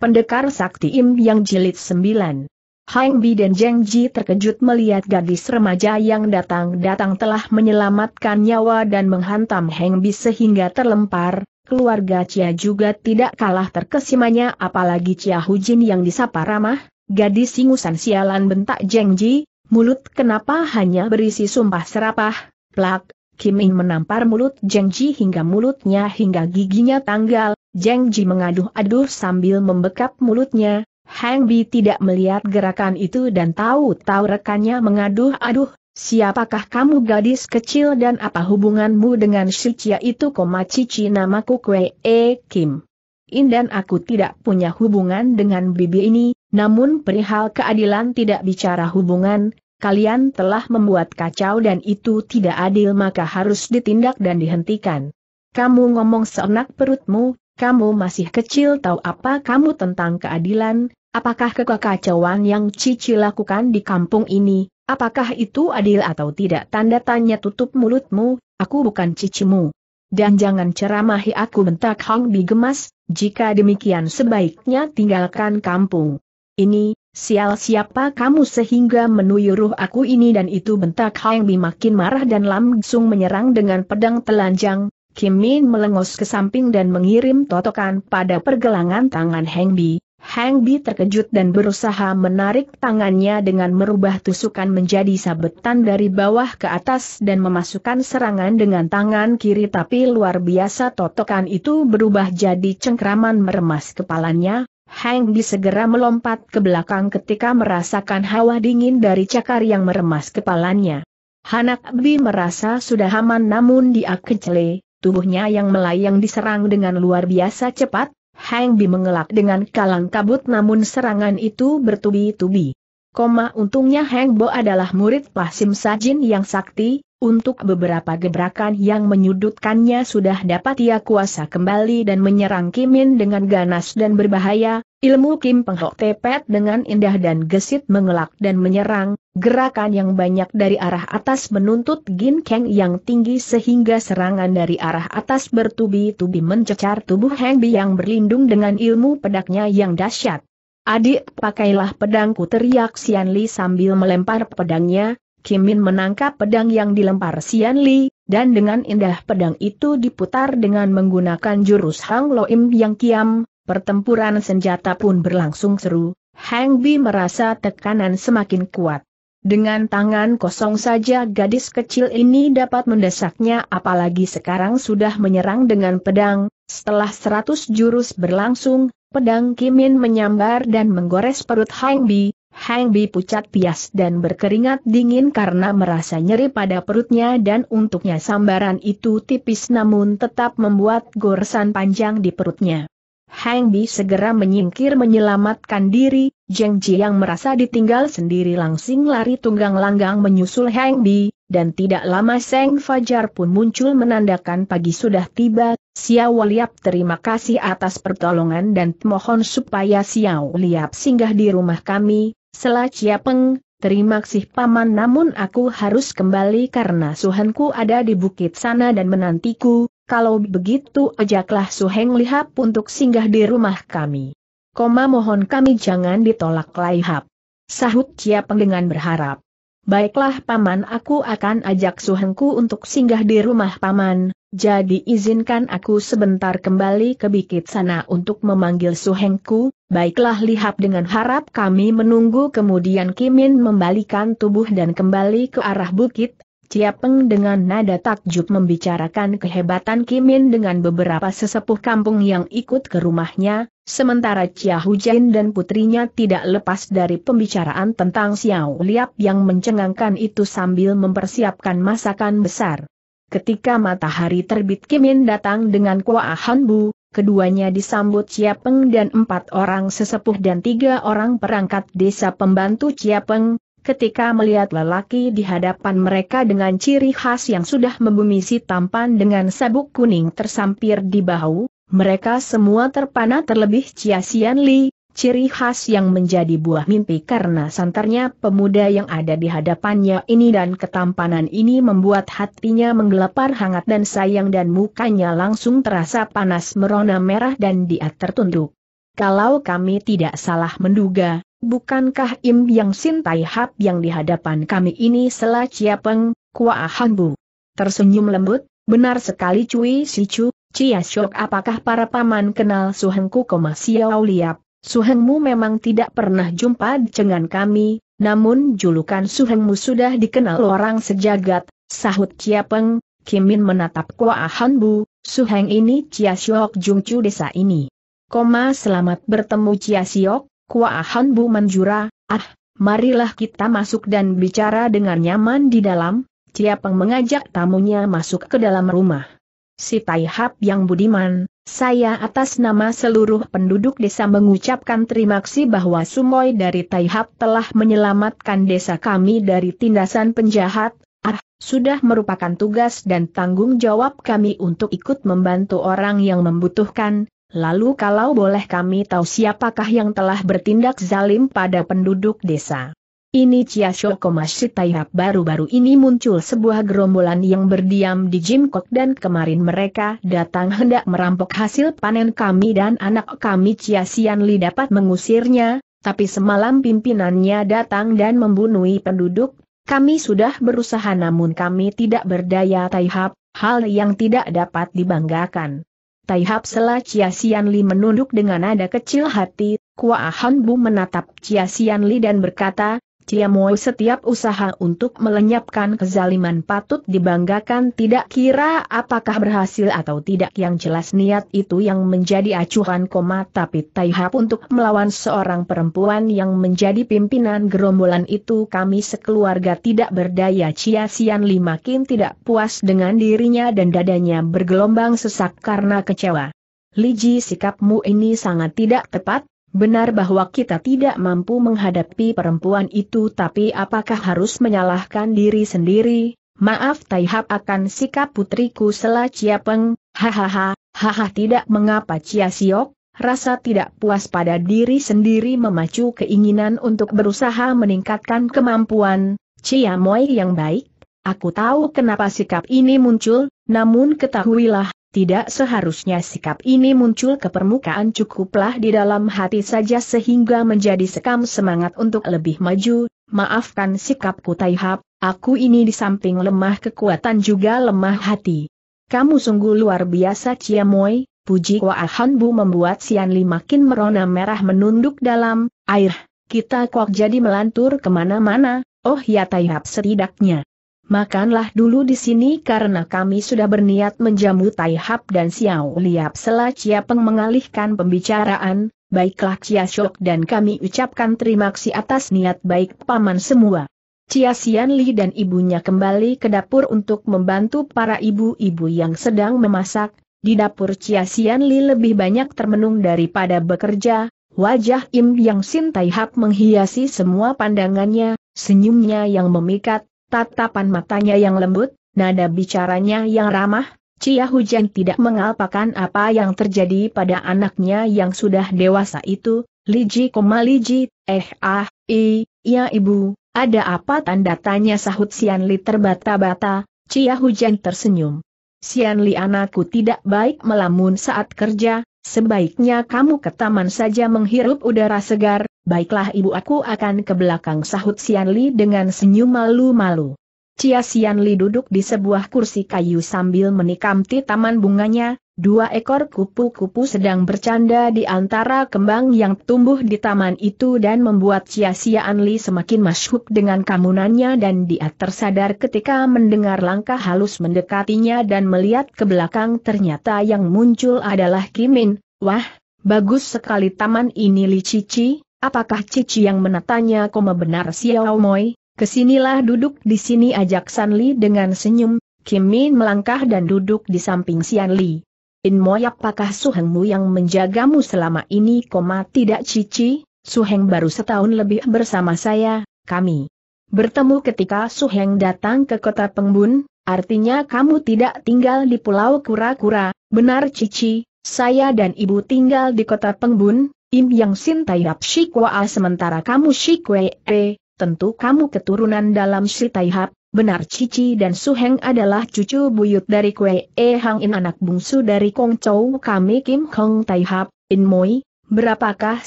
Pendekar Sakti Im yang jilid 9. Hang Bi dan Jeng Ji terkejut melihat gadis remaja yang datang-datang telah menyelamatkan nyawa dan menghantam Hang Bi sehingga terlempar, keluarga Chia juga tidak kalah terkesimanya apalagi Chia Jin yang disapa ramah, gadis singusan sialan bentak Jeng Ji, mulut kenapa hanya berisi sumpah serapah, plak, Kim In menampar mulut Jeng Ji hingga mulutnya hingga giginya tanggal, Jeng Ji mengaduh-aduh sambil membekap mulutnya, Hang Bi tidak melihat gerakan itu dan tahu-tahu rekannya mengaduh-aduh, siapakah kamu gadis kecil dan apa hubunganmu dengan si Chia itu koma cici namaku Kwe E Kim. In dan aku tidak punya hubungan dengan bibi ini, namun perihal keadilan tidak bicara hubungan, kalian telah membuat kacau dan itu tidak adil maka harus ditindak dan dihentikan. Kamu ngomong seenak perutmu, kamu masih kecil tahu apa kamu tentang keadilan, apakah kekacauan yang Cici lakukan di kampung ini, apakah itu adil atau tidak tanda tanya tutup mulutmu, aku bukan cicimu. Dan jangan ceramahi aku bentak Hong Bi gemas, jika demikian sebaiknya tinggalkan kampung. Ini, sial siapa kamu sehingga menuyuruh aku ini dan itu bentak Hong Bi makin marah dan langsung menyerang dengan pedang telanjang, Kim Min melengos ke samping dan mengirim totokan pada pergelangan tangan Heng Bi. Heng Bi terkejut dan berusaha menarik tangannya dengan merubah tusukan menjadi sabetan dari bawah ke atas dan memasukkan serangan dengan tangan kiri tapi luar biasa totokan itu berubah jadi cengkraman meremas kepalanya. Heng Bi segera melompat ke belakang ketika merasakan hawa dingin dari cakar yang meremas kepalanya. Hanak Bi merasa sudah aman namun dia kecele, tubuhnya yang melayang diserang dengan luar biasa cepat, Hang Bi mengelak dengan kalang kabut namun serangan itu bertubi-tubi. Koma untungnya Heng Bo adalah murid Pasim Sajin yang sakti, untuk beberapa gebrakan yang menyudutkannya sudah dapat ia kuasa kembali dan menyerang Kimin dengan ganas dan berbahaya, ilmu Kim Penghok tepet dengan indah dan gesit mengelak dan menyerang, gerakan yang banyak dari arah atas menuntut Gin Keng yang tinggi sehingga serangan dari arah atas bertubi-tubi mencecar tubuh Heng Bi yang berlindung dengan ilmu pedaknya yang dahsyat. Adik, pakailah pedangku teriak Xian Li sambil melempar pedangnya, Kim Min menangkap pedang yang dilempar Sian Li, dan dengan indah pedang itu diputar dengan menggunakan jurus Hang Loim yang kiam, pertempuran senjata pun berlangsung seru, Hang Bi merasa tekanan semakin kuat. Dengan tangan kosong saja gadis kecil ini dapat mendesaknya apalagi sekarang sudah menyerang dengan pedang, setelah seratus jurus berlangsung, pedang Kim Min menyambar dan menggores perut Hang Bi, Hang Bi pucat pias dan berkeringat dingin karena merasa nyeri pada perutnya dan untuknya sambaran itu tipis namun tetap membuat goresan panjang di perutnya. Hang Bi segera menyingkir menyelamatkan diri, Jeng Ji yang merasa ditinggal sendiri langsing lari tunggang langgang menyusul Hang Bi, dan tidak lama Seng Fajar pun muncul menandakan pagi sudah tiba, Xiao Liap terima kasih atas pertolongan dan mohon supaya Xiao Liap singgah di rumah kami, Selah Peng, terima kasih paman namun aku harus kembali karena suhanku ada di bukit sana dan menantiku, kalau begitu ajaklah suheng lihap untuk singgah di rumah kami. Koma mohon kami jangan ditolak lihap. Sahut Peng dengan berharap. Baiklah paman aku akan ajak suhengku untuk singgah di rumah paman, jadi izinkan aku sebentar kembali ke bikit sana untuk memanggil suhengku, Baiklah lihat dengan harap kami menunggu kemudian Kimin membalikan tubuh dan kembali ke arah bukit, Ciapeng dengan nada takjub membicarakan kehebatan Kimin dengan beberapa sesepuh kampung yang ikut ke rumahnya, sementara Chia Hujain dan putrinya tidak lepas dari pembicaraan tentang Xiao Liap yang mencengangkan itu sambil mempersiapkan masakan besar. Ketika matahari terbit Kimin datang dengan kuah hanbu, keduanya disambut Ciapeng dan empat orang sesepuh dan tiga orang perangkat desa pembantu Ciapeng, ketika melihat lelaki di hadapan mereka dengan ciri khas yang sudah membumisi tampan dengan sabuk kuning tersampir di bahu, mereka semua terpana terlebih Chia Sian Li, Ciri khas yang menjadi buah mimpi karena santarnya pemuda yang ada di hadapannya ini dan ketampanan ini membuat hatinya menggelepar hangat dan sayang dan mukanya langsung terasa panas merona merah dan dia tertunduk. Kalau kami tidak salah menduga, bukankah Im Yang sintai Hap yang di hadapan kami ini selah Ciapeng, Peng, Tersenyum lembut, benar sekali Cui Si Cu, Cia Syok apakah para paman kenal Suhengku Koma Xiao Liap? Suhengmu memang tidak pernah jumpa dengan kami, namun julukan Suhengmu sudah dikenal orang sejagat, sahut Ciapeng, Kimin menatap Kua Hanbu, Suheng ini Cia Siok Jungcu desa ini. Koma selamat bertemu Cia Siok, Kua Hanbu menjura, ah, marilah kita masuk dan bicara dengan nyaman di dalam, Ciapeng mengajak tamunya masuk ke dalam rumah. Si Tai yang budiman, saya atas nama seluruh penduduk desa mengucapkan terima kasih bahwa Sumoy dari Taihap telah menyelamatkan desa kami dari tindasan penjahat. Ah, sudah merupakan tugas dan tanggung jawab kami untuk ikut membantu orang yang membutuhkan. Lalu kalau boleh kami tahu siapakah yang telah bertindak zalim pada penduduk desa. Ini Chia Shoko Masjid Taihap baru-baru ini muncul sebuah gerombolan yang berdiam di Jimkok dan kemarin mereka datang hendak merampok hasil panen kami dan anak kami Chia Li dapat mengusirnya, tapi semalam pimpinannya datang dan membunuhi penduduk, kami sudah berusaha namun kami tidak berdaya Taihap, hal yang tidak dapat dibanggakan. Taihap Sela Chia Li menunduk dengan nada kecil hati, Kua Ahan Bu menatap Chia Li dan berkata, Ciamoy setiap usaha untuk melenyapkan kezaliman patut dibanggakan tidak kira apakah berhasil atau tidak yang jelas niat itu yang menjadi acuhan koma tapi Taihap untuk melawan seorang perempuan yang menjadi pimpinan gerombolan itu kami sekeluarga tidak berdaya Cia Sian Li makin tidak puas dengan dirinya dan dadanya bergelombang sesak karena kecewa. Liji sikapmu ini sangat tidak tepat, Benar bahwa kita tidak mampu menghadapi perempuan itu tapi apakah harus menyalahkan diri sendiri? Maaf Taihap akan sikap putriku Sela Ciapeng, hahaha, haha tidak mengapa Cia Siok, rasa tidak puas pada diri sendiri memacu keinginan untuk berusaha meningkatkan kemampuan, Cia Moi yang baik, aku tahu kenapa sikap ini muncul, namun ketahuilah, tidak seharusnya sikap ini muncul ke permukaan cukuplah di dalam hati saja sehingga menjadi sekam semangat untuk lebih maju, maafkan sikapku Taihap, aku ini di samping lemah kekuatan juga lemah hati. Kamu sungguh luar biasa Ciamoy, puji Waahan Bu membuat Sian makin merona merah menunduk dalam, air, kita kok jadi melantur kemana-mana, oh ya Taihap setidaknya makanlah dulu di sini karena kami sudah berniat menjamu Tai Hap dan Xiao Liap setelah Chia Peng mengalihkan pembicaraan, baiklah Chia Shok dan kami ucapkan terima kasih atas niat baik paman semua. Chia Xian Li dan ibunya kembali ke dapur untuk membantu para ibu-ibu yang sedang memasak, di dapur Chia Xian Li lebih banyak termenung daripada bekerja, wajah Im Yang Sin Tai Hap menghiasi semua pandangannya, senyumnya yang memikat, Tatapan matanya yang lembut, nada bicaranya yang ramah, Cia Hujan tidak mengalpakan apa yang terjadi pada anaknya yang sudah dewasa itu, Liji koma Liji, eh ah, i, ya ibu, ada apa tanda tanya sahut Sian Li terbata-bata, Cia Hujan tersenyum. Sian Li anakku tidak baik melamun saat kerja, sebaiknya kamu ke taman saja menghirup udara segar, baiklah ibu aku akan ke belakang sahut Sian Li dengan senyum malu-malu. Cia Sian Li duduk di sebuah kursi kayu sambil menikam menikamti taman bunganya, dua ekor kupu-kupu sedang bercanda di antara kembang yang tumbuh di taman itu dan membuat Cia Sian Li semakin masyuk dengan kamunannya dan dia tersadar ketika mendengar langkah halus mendekatinya dan melihat ke belakang ternyata yang muncul adalah Kimin, wah, bagus sekali taman ini Li Cici, Apakah Cici yang menatanya koma benar Xiao Moi? Kesinilah duduk di sini ajak San Li dengan senyum, Kim Min melangkah dan duduk di samping Xian Li. In Moi apakah Suhengmu yang menjagamu selama ini koma tidak Cici? Suheng baru setahun lebih bersama saya, kami. Bertemu ketika Suheng datang ke kota Pengbun, artinya kamu tidak tinggal di pulau kura-kura, benar Cici, saya dan ibu tinggal di kota Pengbun, Im Yang Sin Taihap Shikwa sementara kamu Shikwe E, tentu kamu keturunan dalam Si hap, benar Cici dan Suheng adalah cucu buyut dari Kwe E Hang In anak bungsu dari Kong Chou kami Kim Hong Taihap, In Moi, berapakah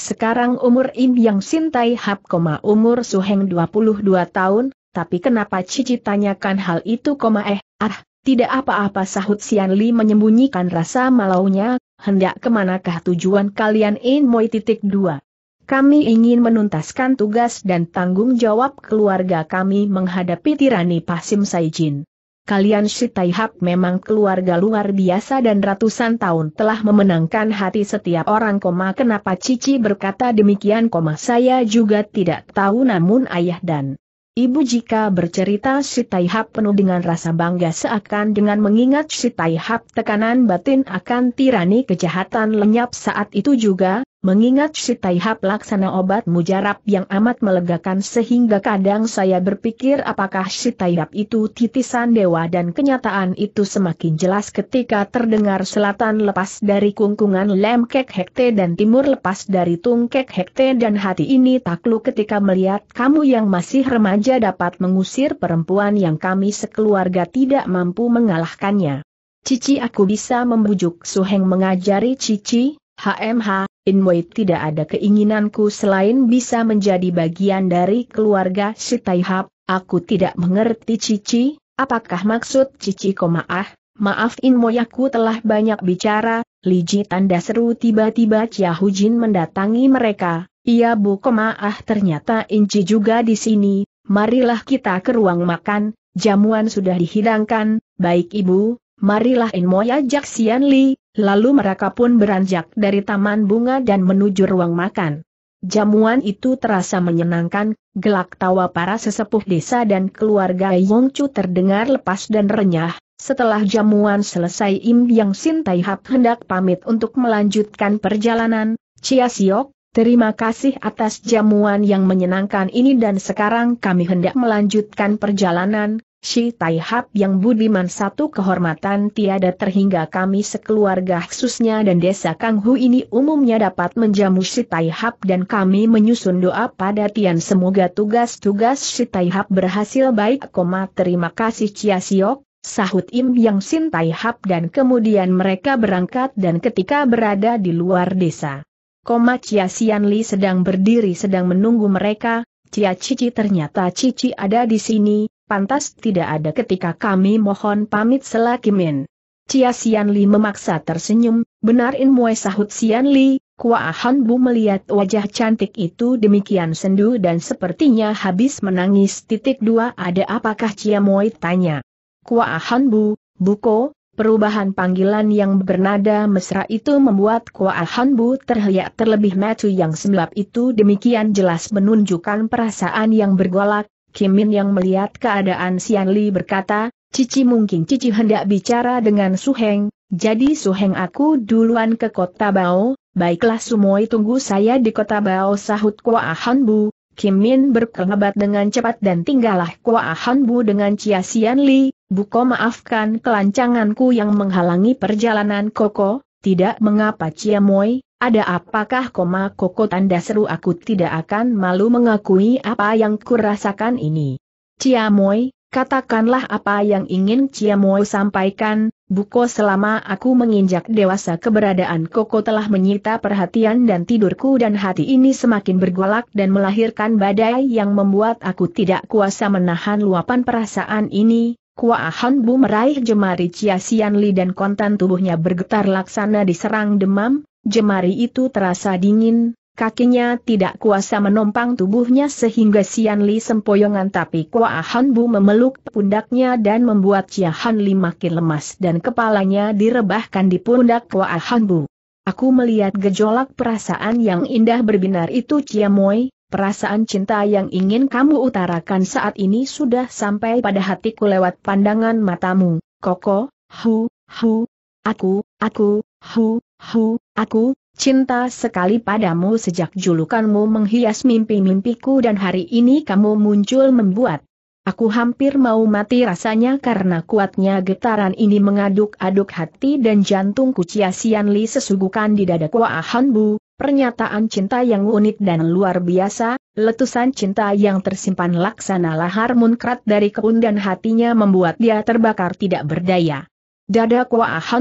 sekarang umur Im Yang Sin Taihap, umur Suheng 22 tahun, tapi kenapa Cici tanyakan hal itu, eh, ah, tidak apa-apa sahut Sian Li menyembunyikan rasa malaunya, hendak kemanakah tujuan kalian in moi titik dua. Kami ingin menuntaskan tugas dan tanggung jawab keluarga kami menghadapi tirani Pasim Saijin. Kalian Shitaihap memang keluarga luar biasa dan ratusan tahun telah memenangkan hati setiap orang, koma kenapa Cici berkata demikian, koma saya juga tidak tahu namun ayah dan Ibu jika bercerita si Taihap penuh dengan rasa bangga seakan dengan mengingat si Taihap tekanan batin akan tirani kejahatan lenyap saat itu juga, Mengingat si Taihap laksana obat mujarab yang amat melegakan sehingga kadang saya berpikir apakah si Taihap itu titisan dewa dan kenyataan itu semakin jelas ketika terdengar selatan lepas dari kungkungan lem kek hekte dan timur lepas dari tung kek hekte dan hati ini takluk ketika melihat kamu yang masih remaja dapat mengusir perempuan yang kami sekeluarga tidak mampu mengalahkannya. Cici aku bisa membujuk Suheng mengajari Cici, HMH, In Inwei tidak ada keinginanku selain bisa menjadi bagian dari keluarga si Taihap, aku tidak mengerti Cici, apakah maksud Cici komaah, maaf Inwei aku telah banyak bicara, Li Ji tanda seru tiba-tiba Chia Jin mendatangi mereka, iya bu komaah ternyata Inci juga di sini, marilah kita ke ruang makan, jamuan sudah dihidangkan, baik ibu, marilah Inwei ajak Sian Li, Lalu mereka pun beranjak dari taman bunga dan menuju ruang makan. Jamuan itu terasa menyenangkan, gelak tawa para sesepuh desa dan keluarga Yongchu terdengar lepas dan renyah. Setelah jamuan selesai Im Yang Sin Tai Hap hendak pamit untuk melanjutkan perjalanan, Cia Siok, terima kasih atas jamuan yang menyenangkan ini dan sekarang kami hendak melanjutkan perjalanan, Si Tai yang budiman satu kehormatan tiada terhingga kami sekeluarga khususnya dan desa Kanghu ini umumnya dapat menjamu Si Tai dan kami menyusun doa pada Tian semoga tugas-tugas Si Tai berhasil baik koma terima kasih Chia Siok, sahut Im Yang Sin Tai dan kemudian mereka berangkat dan ketika berada di luar desa. Koma Chia Sian sedang berdiri sedang menunggu mereka, Chia Cici ternyata Cici ada di sini, pantas tidak ada ketika kami mohon pamit selakimin. Cia Sian Li memaksa tersenyum, benar in mue sahut Sian Li, Kuahan Bu melihat wajah cantik itu demikian sendu dan sepertinya habis menangis. Titik dua ada apakah Cia Moi tanya. Kuahan Bu, Buko, perubahan panggilan yang bernada mesra itu membuat Kuahan Bu terlihat terlebih matu yang semelap itu demikian jelas menunjukkan perasaan yang bergolak, Kim Min yang melihat keadaan Sian Li berkata, Cici mungkin Cici hendak bicara dengan Su Heng, jadi Su Heng aku duluan ke kota Bao, baiklah Sumoi tunggu saya di kota Bao sahut Kua Han Bu. Kim Min berkelebat dengan cepat dan tinggallah Kua Han Bu dengan Cia Sian Li, Buko maafkan kelancanganku yang menghalangi perjalanan Koko, tidak mengapa Cia Moi, ada apakah koma koko tanda seru aku tidak akan malu mengakui apa yang kurasakan ini. Ciamoy, katakanlah apa yang ingin Ciamoy sampaikan, Buko selama aku menginjak dewasa keberadaan Koko telah menyita perhatian dan tidurku dan hati ini semakin bergolak dan melahirkan badai yang membuat aku tidak kuasa menahan luapan perasaan ini, Kuahan Bu meraih jemari Ciasian Li dan kontan tubuhnya bergetar laksana diserang demam, Jemari itu terasa dingin, kakinya tidak kuasa menompang tubuhnya sehingga Sian Li sempoyongan tapi Kua Han Bu memeluk pundaknya dan membuat Chia Han Li makin lemas dan kepalanya direbahkan di pundak Kua Han Bu. Aku melihat gejolak perasaan yang indah berbinar itu Chia Moi, perasaan cinta yang ingin kamu utarakan saat ini sudah sampai pada hatiku lewat pandangan matamu, Koko, Hu, Hu, aku, aku, Hu, Hu, aku, cinta sekali padamu sejak julukanmu menghias mimpi-mimpiku dan hari ini kamu muncul membuat. Aku hampir mau mati rasanya karena kuatnya getaran ini mengaduk-aduk hati dan jantungku Sian li sesugukan di dada kuah Bu, pernyataan cinta yang unik dan luar biasa, letusan cinta yang tersimpan laksana lahar munkrat dari keundan hatinya membuat dia terbakar tidak berdaya. Dada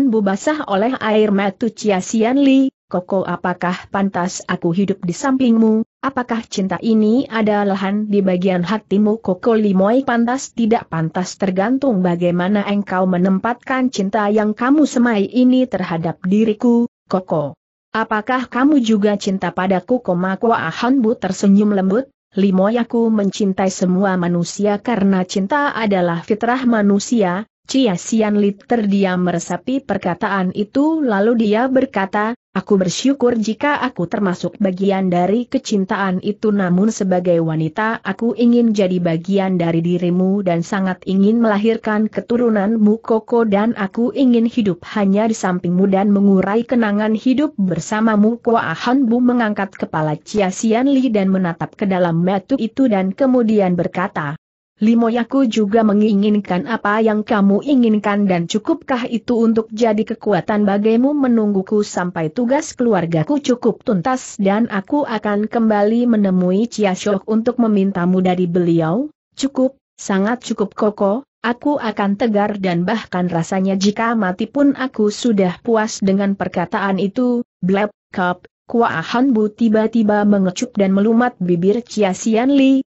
bu basah oleh air matu Chia Sian Li, Koko apakah pantas aku hidup di sampingmu, apakah cinta ini ada lahan di bagian hatimu Koko Limoy pantas tidak pantas tergantung bagaimana engkau menempatkan cinta yang kamu semai ini terhadap diriku, Koko. Apakah kamu juga cinta padaku Koma Kuahan Bu tersenyum lembut, Limoyaku mencintai semua manusia karena cinta adalah fitrah manusia, Cia Sian Li terdiam meresapi perkataan itu lalu dia berkata, aku bersyukur jika aku termasuk bagian dari kecintaan itu namun sebagai wanita aku ingin jadi bagian dari dirimu dan sangat ingin melahirkan keturunanmu Koko dan aku ingin hidup hanya di sampingmu dan mengurai kenangan hidup bersamamu Kua Bu mengangkat kepala Cia Sian Li dan menatap ke dalam metu itu dan kemudian berkata, Limoyaku juga menginginkan apa yang kamu inginkan dan cukupkah itu untuk jadi kekuatan bagimu menungguku sampai tugas keluargaku cukup tuntas dan aku akan kembali menemui Shok untuk memintamu dari beliau, cukup, sangat cukup koko, aku akan tegar dan bahkan rasanya jika mati pun aku sudah puas dengan perkataan itu, blab kap, kuahan bu tiba-tiba mengecup dan melumat bibir Cia Sian Li,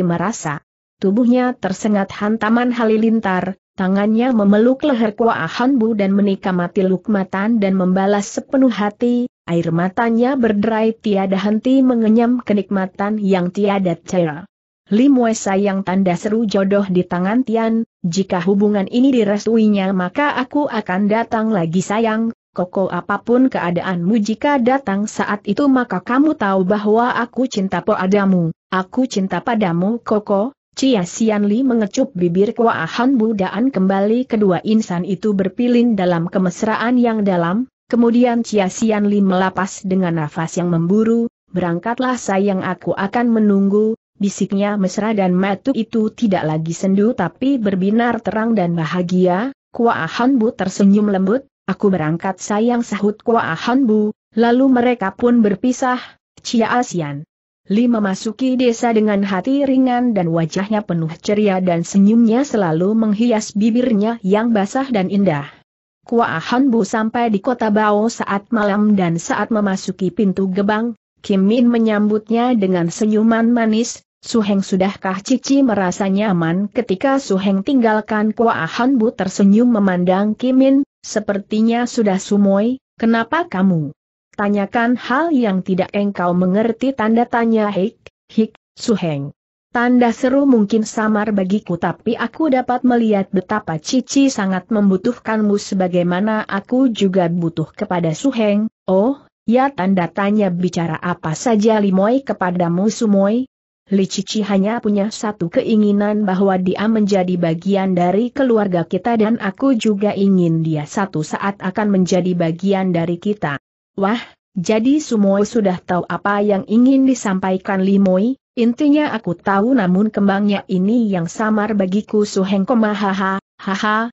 merasa. Tubuhnya tersengat hantaman halilintar, tangannya memeluk leher Kua Hanbu dan mati Lukmatan dan membalas sepenuh hati, air matanya berderai tiada henti mengenyam kenikmatan yang tiada Lim Limuesa Sayang tanda seru jodoh di tangan Tian, jika hubungan ini direstuinya maka aku akan datang lagi sayang, Koko apapun keadaanmu jika datang saat itu maka kamu tahu bahwa aku cinta padamu, aku cinta padamu Koko, Cia Sian Li mengecup bibir Kuahan Budaan kembali kedua insan itu berpilin dalam kemesraan yang dalam, kemudian Cia Sian Li melapas dengan nafas yang memburu, berangkatlah sayang aku akan menunggu, bisiknya mesra dan matu itu tidak lagi sendu tapi berbinar terang dan bahagia, Kuahan Bu tersenyum lembut, aku berangkat sayang sahut Kuahan Bu, lalu mereka pun berpisah, Cia Sian. Li memasuki desa dengan hati ringan dan wajahnya penuh ceria dan senyumnya selalu menghias bibirnya yang basah dan indah. Kuahan Bu sampai di kota Bao saat malam dan saat memasuki pintu gebang, Kim Min menyambutnya dengan senyuman manis, Suheng sudahkah Cici merasa nyaman ketika Suheng tinggalkan Kuahan Bu tersenyum memandang Kim Min, sepertinya sudah sumoi, kenapa kamu? tanyakan hal yang tidak engkau mengerti tanda tanya hik, hik, suheng. Tanda seru mungkin samar bagiku tapi aku dapat melihat betapa Cici sangat membutuhkanmu sebagaimana aku juga butuh kepada Suheng, oh, ya tanda tanya bicara apa saja Limoy kepadamu Sumoy? Li Cici hanya punya satu keinginan bahwa dia menjadi bagian dari keluarga kita dan aku juga ingin dia satu saat akan menjadi bagian dari kita. Wah, jadi Sumoy sudah tahu apa yang ingin disampaikan Limoi, intinya aku tahu namun kembangnya ini yang samar bagiku Suheng koma haha, haha,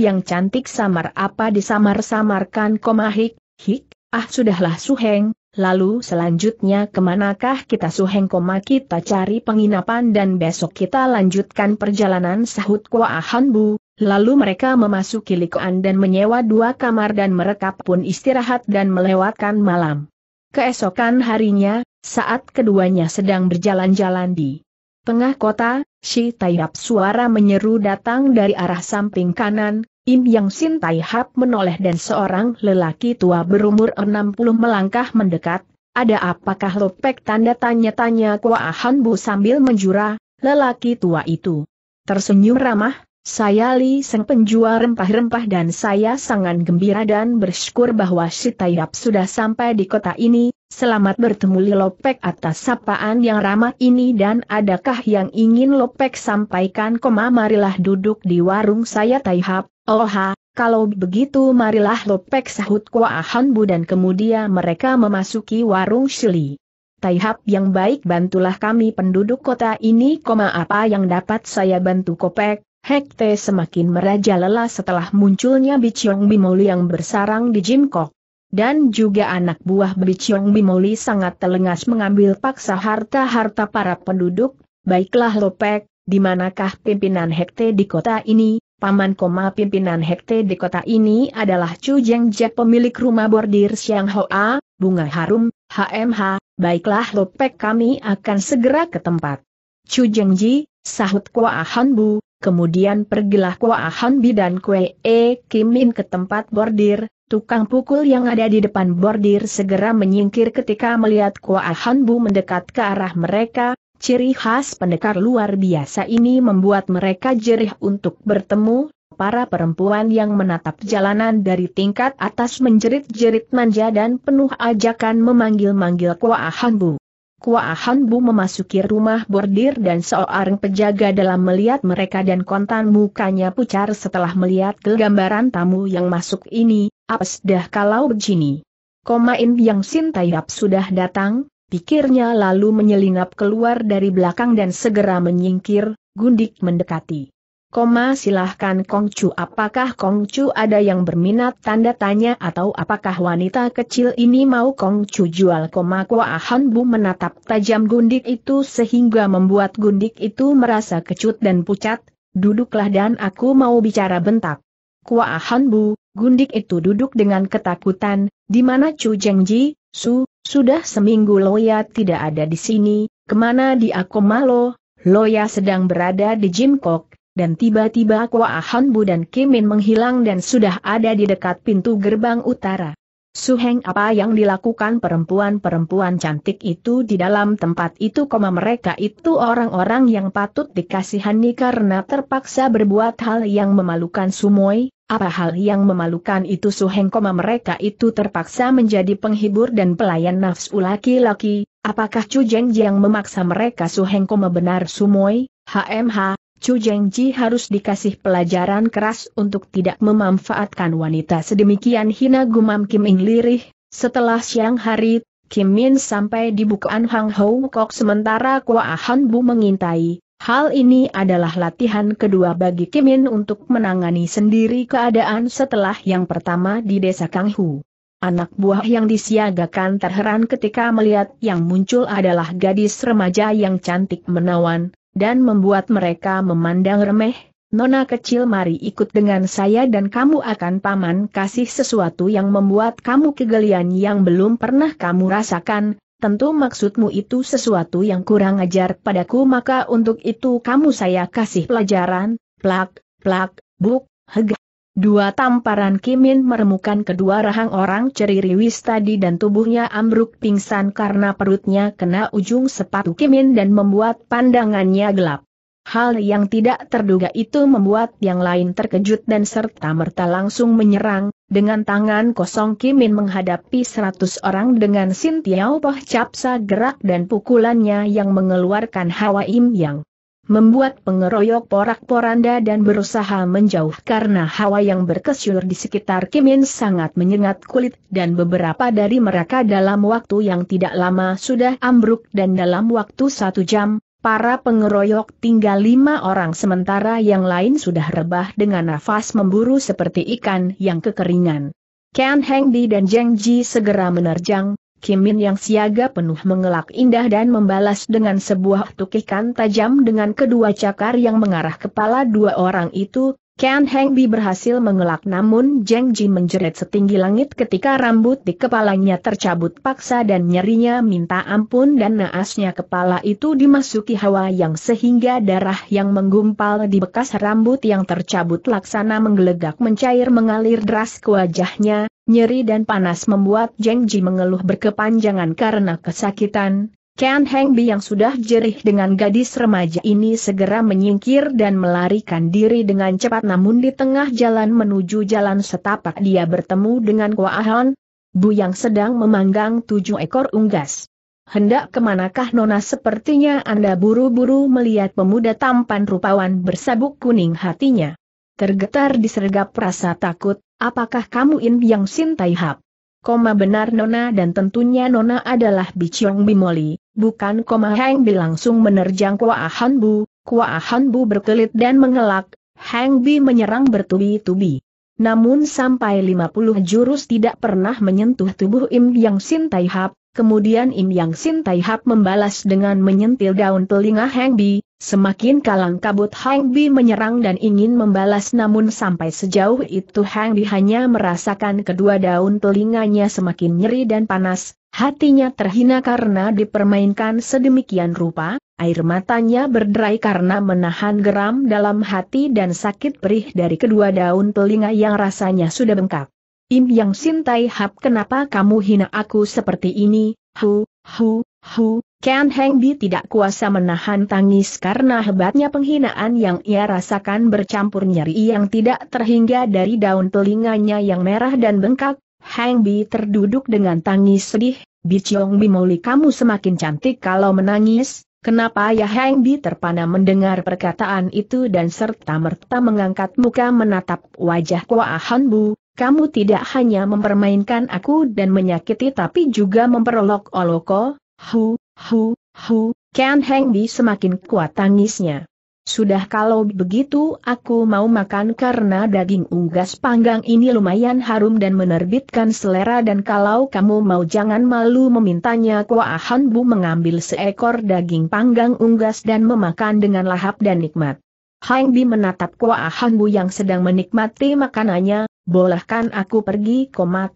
yang cantik samar apa disamar-samarkan komahik, hik, hik, ah sudahlah Suheng, lalu selanjutnya kemanakah kita Suheng koma kita cari penginapan dan besok kita lanjutkan perjalanan sahut Kwa Ahanbu, Lalu mereka memasuki Likuan dan menyewa dua kamar dan mereka pun istirahat dan melewatkan malam. Keesokan harinya, saat keduanya sedang berjalan-jalan di tengah kota, Shi Taihap suara menyeru datang dari arah samping kanan, Im Yang Sin Taihap menoleh dan seorang lelaki tua berumur 60 melangkah mendekat, ada apakah lopek tanda tanya-tanya Han Bu sambil menjura, lelaki tua itu tersenyum ramah, saya Li Seng penjual rempah-rempah dan saya sangat gembira dan bersyukur bahwa si Taiyap sudah sampai di kota ini, selamat bertemu Li Lopek atas sapaan yang ramah ini dan adakah yang ingin Lopek sampaikan koma marilah duduk di warung saya Tayap, oha, kalau begitu marilah Lopek sahut Kwa Bu dan kemudian mereka memasuki warung Shili. Taihap yang baik bantulah kami penduduk kota ini, koma apa yang dapat saya bantu Kopek, Hekte semakin merajalela setelah munculnya Biciong Bimoli yang bersarang di Jimkok. Dan juga anak buah Biciong Bimoli sangat telengas mengambil paksa harta-harta para penduduk, baiklah Lopek, di manakah pimpinan Hekte di kota ini, Paman Koma pimpinan Hekte di kota ini adalah Chu Jeng Jek pemilik rumah bordir Siang Hoa, Bunga Harum, HMH, baiklah Lopek kami akan segera ke tempat. Chu Jeng Ji, sahut Kwa Hanbu. Bu, kemudian pergilah Kwa Hanbi dan Kwe E Kimin ke tempat bordir, tukang pukul yang ada di depan bordir segera menyingkir ketika melihat Kua Kwa Bu mendekat ke arah mereka, ciri khas pendekar luar biasa ini membuat mereka jerih untuk bertemu, para perempuan yang menatap jalanan dari tingkat atas menjerit-jerit manja dan penuh ajakan memanggil-manggil Kua Kwa Bu. Kua Hanbu memasuki rumah bordir dan seorang penjaga dalam melihat mereka dan kontan mukanya pucar setelah melihat gambaran tamu yang masuk ini, Apes dah kalau begini. Komain yang Taiyap sudah datang, pikirnya lalu menyelinap keluar dari belakang dan segera menyingkir, gundik mendekati. Koma silahkan Kongcu. apakah Kongcu ada yang berminat tanda tanya atau apakah wanita kecil ini mau Kongcu jual Koma Kua Bu menatap tajam gundik itu sehingga membuat gundik itu merasa kecut dan pucat, duduklah dan aku mau bicara bentak. Kua Bu, gundik itu duduk dengan ketakutan, di mana Chu Jeng Ji, Su, sudah seminggu Loya tidak ada di sini, kemana dia malo? Loya sedang berada di Jimkok, dan tiba-tiba Kua Hanbu dan Kimin menghilang dan sudah ada di dekat pintu gerbang utara. Suheng apa yang dilakukan perempuan-perempuan cantik itu di dalam tempat itu koma mereka itu orang-orang yang patut dikasihani karena terpaksa berbuat hal yang memalukan Sumoi, apa hal yang memalukan itu Suheng koma mereka itu terpaksa menjadi penghibur dan pelayan nafsu laki-laki, apakah Chu Jeng memaksa mereka Suheng koma benar Sumoi, HMH, Chu Ji harus dikasih pelajaran keras untuk tidak memanfaatkan wanita sedemikian hina gumam Kim In lirih, setelah siang hari, Kim Min sampai di bukaan Hang Hou Kok sementara Kua Han Bu mengintai, Hal ini adalah latihan kedua bagi Kim Min untuk menangani sendiri keadaan setelah yang pertama di desa Kang Hu. Anak buah yang disiagakan terheran ketika melihat yang muncul adalah gadis remaja yang cantik menawan, dan membuat mereka memandang remeh, Nona kecil mari ikut dengan saya dan kamu akan paman kasih sesuatu yang membuat kamu kegelian yang belum pernah kamu rasakan, tentu maksudmu itu sesuatu yang kurang ajar padaku maka untuk itu kamu saya kasih pelajaran, plak, plak, buk, hegah. Dua tamparan Kimin meremukan kedua rahang orang ceririwis tadi dan tubuhnya ambruk pingsan karena perutnya kena ujung sepatu Kimin dan membuat pandangannya gelap. Hal yang tidak terduga itu membuat yang lain terkejut dan serta-merta langsung menyerang, dengan tangan kosong Kimin menghadapi seratus orang dengan sintiau Poh Capsa gerak dan pukulannya yang mengeluarkan Hawa Im Yang membuat pengeroyok porak-poranda dan berusaha menjauh karena hawa yang berkesyur di sekitar Kimin sangat menyengat kulit dan beberapa dari mereka dalam waktu yang tidak lama sudah ambruk dan dalam waktu satu jam, para pengeroyok tinggal lima orang sementara yang lain sudah rebah dengan nafas memburu seperti ikan yang kekeringan. Ken Hengdi dan Jeng Ji segera menerjang, Kim Min yang siaga penuh mengelak indah dan membalas dengan sebuah tukikan tajam dengan kedua cakar yang mengarah kepala dua orang itu, Ken Hengbi berhasil mengelak namun Jeng Ji menjerit setinggi langit ketika rambut di kepalanya tercabut paksa dan nyerinya minta ampun dan naasnya kepala itu dimasuki hawa yang sehingga darah yang menggumpal di bekas rambut yang tercabut laksana menggelegak mencair mengalir deras ke wajahnya, Nyeri dan panas membuat Jeng Ji mengeluh berkepanjangan karena kesakitan, Ken Heng Bi yang sudah jerih dengan gadis remaja ini segera menyingkir dan melarikan diri dengan cepat namun di tengah jalan menuju jalan setapak dia bertemu dengan Ahon, Bu yang sedang memanggang tujuh ekor unggas. Hendak kemanakah Nona sepertinya Anda buru-buru melihat pemuda tampan rupawan bersabuk kuning hatinya. Tergetar disergap rasa takut, Apakah kamu In Yang Sin Tai Hap? Koma benar Nona dan tentunya Nona adalah Biciong Bimoli, bukan Koma Heng Bi langsung menerjang Kua Ahan Bu, Kua Ahan Bu berkelit dan mengelak, Heng Bi menyerang bertubi-tubi. Namun sampai 50 jurus tidak pernah menyentuh tubuh Im Yang Sin Tai Hap, kemudian Im Yang Sin Tai Hap membalas dengan menyentil daun telinga Heng Bi, Semakin kalang kabut Hang Bi menyerang dan ingin membalas namun sampai sejauh itu Hang Bi hanya merasakan kedua daun telinganya semakin nyeri dan panas, hatinya terhina karena dipermainkan sedemikian rupa, air matanya berderai karena menahan geram dalam hati dan sakit perih dari kedua daun telinga yang rasanya sudah bengkak. Im Yang Sintai Hap kenapa kamu hina aku seperti ini, hu, hu, hu, Ken Hengbi tidak kuasa menahan tangis karena hebatnya penghinaan yang ia rasakan bercampur nyeri yang tidak terhingga dari daun telinganya yang merah dan bengkak. Hengbi terduduk dengan tangis sedih, Bi Bimoli kamu semakin cantik kalau menangis, kenapa ya Hengbi terpana mendengar perkataan itu dan serta-merta mengangkat muka menatap wajah Han Bu, kamu tidak hanya mempermainkan aku dan menyakiti tapi juga memperolok-oloko, Hu, Hu, hu, Ken Heng Di semakin kuat tangisnya. Sudah kalau begitu aku mau makan karena daging unggas panggang ini lumayan harum dan menerbitkan selera dan kalau kamu mau jangan malu memintanya Kuahan Bu mengambil seekor daging panggang unggas dan memakan dengan lahap dan nikmat. Hang Bi menatap Kuahan Bu yang sedang menikmati makanannya, bolehkan aku pergi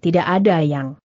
tidak ada yang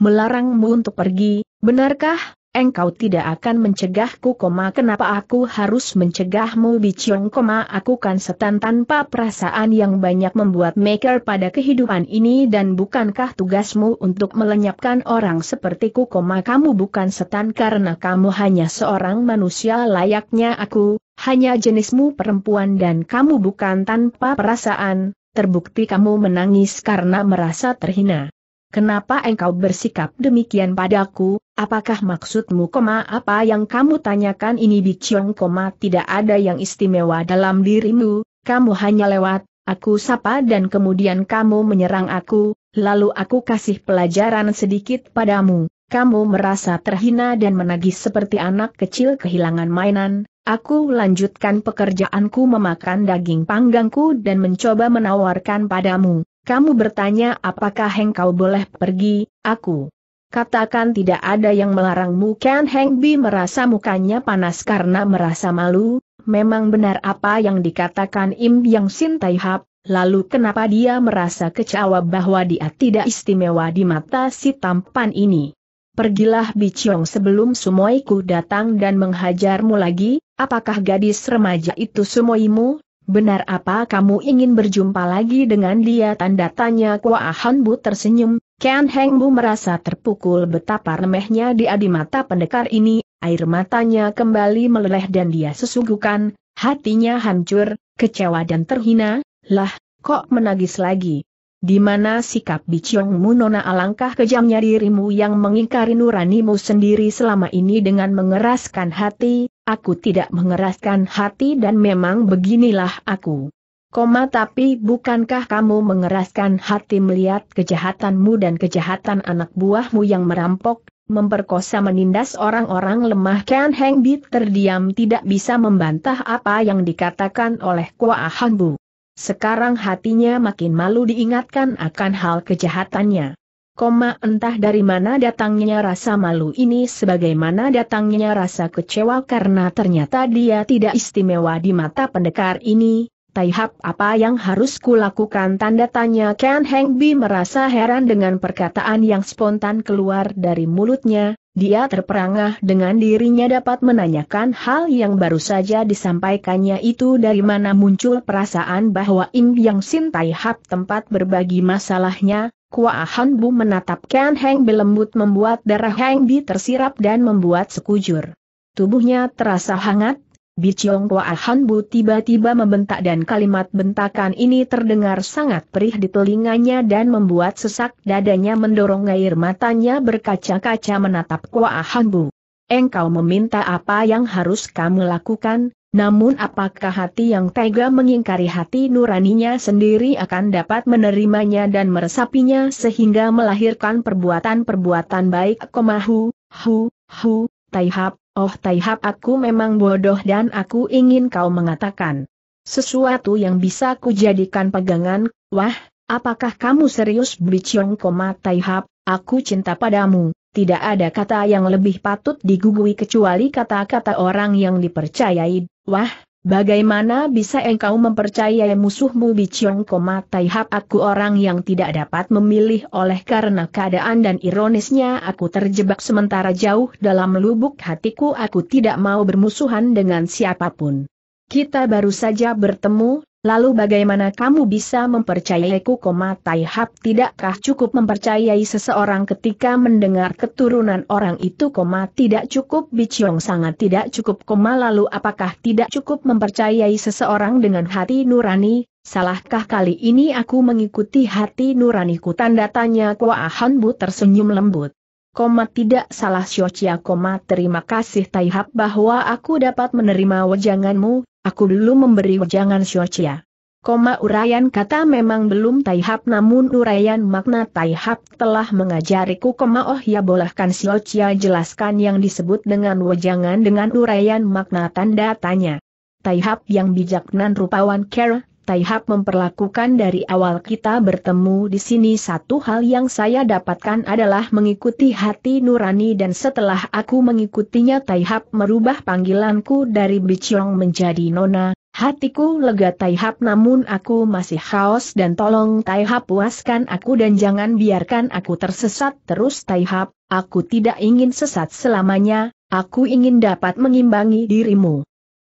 melarangmu untuk pergi, benarkah? engkau tidak akan mencegahku, koma kenapa aku harus mencegahmu Biciong, koma aku kan setan tanpa perasaan yang banyak membuat maker pada kehidupan ini dan bukankah tugasmu untuk melenyapkan orang sepertiku, koma kamu bukan setan karena kamu hanya seorang manusia layaknya aku, hanya jenismu perempuan dan kamu bukan tanpa perasaan, terbukti kamu menangis karena merasa terhina. Kenapa engkau bersikap demikian padaku, apakah maksudmu koma apa yang kamu tanyakan ini Biciong koma tidak ada yang istimewa dalam dirimu, kamu hanya lewat, aku sapa dan kemudian kamu menyerang aku, lalu aku kasih pelajaran sedikit padamu, kamu merasa terhina dan menagih seperti anak kecil kehilangan mainan, Aku lanjutkan pekerjaanku memakan daging panggangku dan mencoba menawarkan padamu, kamu bertanya apakah engkau boleh pergi, aku. Katakan tidak ada yang melarangmu Ken Heng Bi merasa mukanya panas karena merasa malu, memang benar apa yang dikatakan Im Yang Sin Tai Hap, lalu kenapa dia merasa kecewa bahwa dia tidak istimewa di mata si tampan ini. Pergilah Biciong sebelum Sumoiku datang dan menghajarmu lagi, apakah gadis remaja itu Sumoimu, benar apa kamu ingin berjumpa lagi dengan dia? Tanda tanya Kua Han Bu tersenyum, Ken Heng Bu merasa terpukul betapa remehnya dia di mata pendekar ini, air matanya kembali meleleh dan dia sesugukan, hatinya hancur, kecewa dan terhina, lah, kok menagis lagi? Di mana sikap Biciongmu nona alangkah kejamnya dirimu yang mengingkari nuranimu sendiri selama ini dengan mengeraskan hati, Aku tidak mengeraskan hati dan memang beginilah aku. Koma tapi bukankah kamu mengeraskan hati melihat kejahatanmu dan kejahatan anak buahmu yang merampok, memperkosa menindas orang-orang lemah Ken Heng Bit terdiam tidak bisa membantah apa yang dikatakan oleh Kua Ahang Bu. Sekarang hatinya makin malu diingatkan akan hal kejahatannya. Koma entah dari mana datangnya rasa malu ini sebagaimana datangnya rasa kecewa karena ternyata dia tidak istimewa di mata pendekar ini, Taihap apa yang harus kulakukan tanda tanya Ken Heng Bi merasa heran dengan perkataan yang spontan keluar dari mulutnya, dia terperangah dengan dirinya dapat menanyakan hal yang baru saja disampaikannya itu dari mana muncul perasaan bahwa Im Yang Sin Taihap tempat berbagi masalahnya, Kuahan Bu menatap Ken Heng Bi lembut membuat darah Heng Bi tersirap dan membuat sekujur. Tubuhnya terasa hangat, Biciong Hoa Hanbu tiba-tiba membentak dan kalimat bentakan ini terdengar sangat perih di telinganya dan membuat sesak dadanya mendorong air matanya berkaca-kaca menatap Hoa Hanbu. Engkau meminta apa yang harus kamu lakukan, namun apakah hati yang tega mengingkari hati nuraninya sendiri akan dapat menerimanya dan meresapinya sehingga melahirkan perbuatan-perbuatan baik komahu, hu, hu, taihap, Oh Taihap aku memang bodoh dan aku ingin kau mengatakan sesuatu yang bisa kujadikan pegangan, wah, apakah kamu serius Bliciong, koma Taihap, aku cinta padamu, tidak ada kata yang lebih patut digugui kecuali kata-kata orang yang dipercayai, wah, Bagaimana bisa engkau mempercayai musuhmu Chiong koma Taihap aku orang yang tidak dapat memilih oleh karena keadaan dan ironisnya aku terjebak sementara jauh dalam lubuk hatiku aku tidak mau bermusuhan dengan siapapun. Kita baru saja bertemu, Lalu bagaimana kamu bisa mempercayaiku? Tai Hap tidakkah cukup mempercayai seseorang ketika mendengar keturunan orang itu? koma Tidak cukup Biciong sangat tidak cukup, koma lalu apakah tidak cukup mempercayai seseorang dengan hati nurani? Salahkah kali ini aku mengikuti hati nuraniku? Tanda tanya Kua Bu tersenyum lembut. Koma tidak salah Siocia, koma terima kasih Taihap bahwa aku dapat menerima wejanganmu, Aku dulu memberi wejangan Xiochia. Koma uraian kata memang belum taihap namun uraian makna taihap telah mengajariku koma oh ya bolehkan Xiochia jelaskan yang disebut dengan wejangan dengan uraian makna tanda tanya. Taihap yang bijak nan rupawan care, Taihap memperlakukan dari awal kita bertemu di sini satu hal yang saya dapatkan adalah mengikuti hati nurani dan setelah aku mengikutinya Taihap merubah panggilanku dari Biciong menjadi Nona, hatiku lega Taihap namun aku masih haus dan tolong Taihap puaskan aku dan jangan biarkan aku tersesat terus Taihap, aku tidak ingin sesat selamanya, aku ingin dapat mengimbangi dirimu.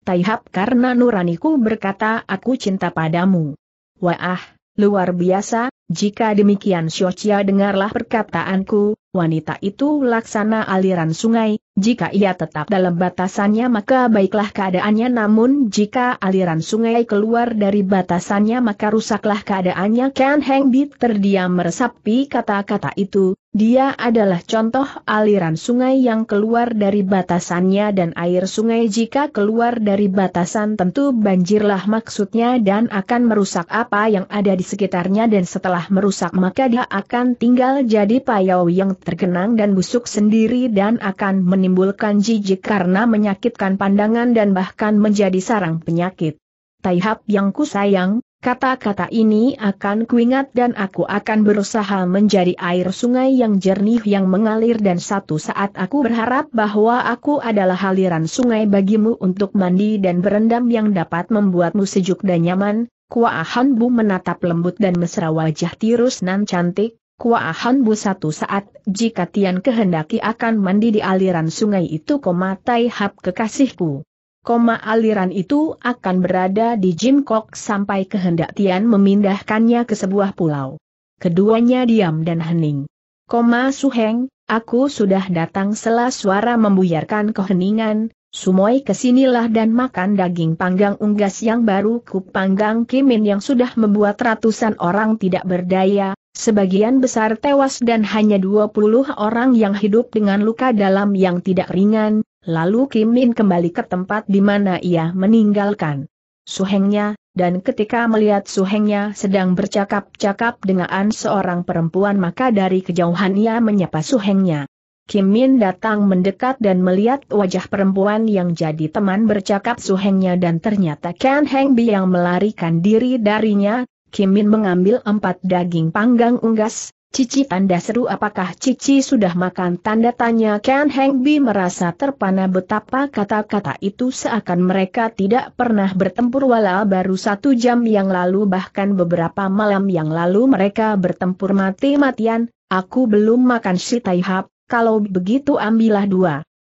Taihap karena nuraniku berkata aku cinta padamu. Wah, luar biasa, jika demikian Shochia dengarlah perkataanku, wanita itu laksana aliran sungai, jika ia tetap dalam batasannya maka baiklah keadaannya namun jika aliran sungai keluar dari batasannya maka rusaklah keadaannya Ken Heng Bit terdiam meresapi kata-kata itu, dia adalah contoh aliran sungai yang keluar dari batasannya dan air sungai jika keluar dari batasan tentu banjirlah maksudnya dan akan merusak apa yang ada di sekitarnya dan setelah merusak maka dia akan tinggal jadi payau yang tergenang dan busuk sendiri dan akan menimbulkan jijik karena menyakitkan pandangan dan bahkan menjadi sarang penyakit. Taihap yang kusayang, Kata-kata ini akan kuingat dan aku akan berusaha menjadi air sungai yang jernih yang mengalir dan satu saat aku berharap bahwa aku adalah aliran sungai bagimu untuk mandi dan berendam yang dapat membuatmu sejuk dan nyaman. Kuahan Bu menatap lembut dan mesra wajah Tirus nan cantik, Kuahan Bu satu saat jika Tian kehendaki akan mandi di aliran sungai itu koma Tai Hap kekasihku koma aliran itu akan berada di Jim sampai kehendak Tian memindahkannya ke sebuah pulau. Keduanya diam dan hening. Koma Suheng, aku sudah datang sela suara membuyarkan keheningan, Sumoi kesinilah dan makan daging panggang unggas yang baru panggang kimin yang sudah membuat ratusan orang tidak berdaya, sebagian besar tewas dan hanya 20 orang yang hidup dengan luka dalam yang tidak ringan, Lalu Kim Min kembali ke tempat di mana ia meninggalkan Su suhengnya, dan ketika melihat Su suhengnya sedang bercakap-cakap dengan seorang perempuan maka dari kejauhan ia menyapa suhengnya. Kim Min datang mendekat dan melihat wajah perempuan yang jadi teman bercakap Su suhengnya dan ternyata Ken Heng Bi yang melarikan diri darinya, Kim Min mengambil empat daging panggang unggas, Cici tanda seru apakah Cici sudah makan tanda tanya Ken Heng Bi merasa terpana betapa kata-kata itu seakan mereka tidak pernah bertempur walau baru satu jam yang lalu bahkan beberapa malam yang lalu mereka bertempur mati-matian, aku belum makan si Taihap, kalau begitu ambillah dua.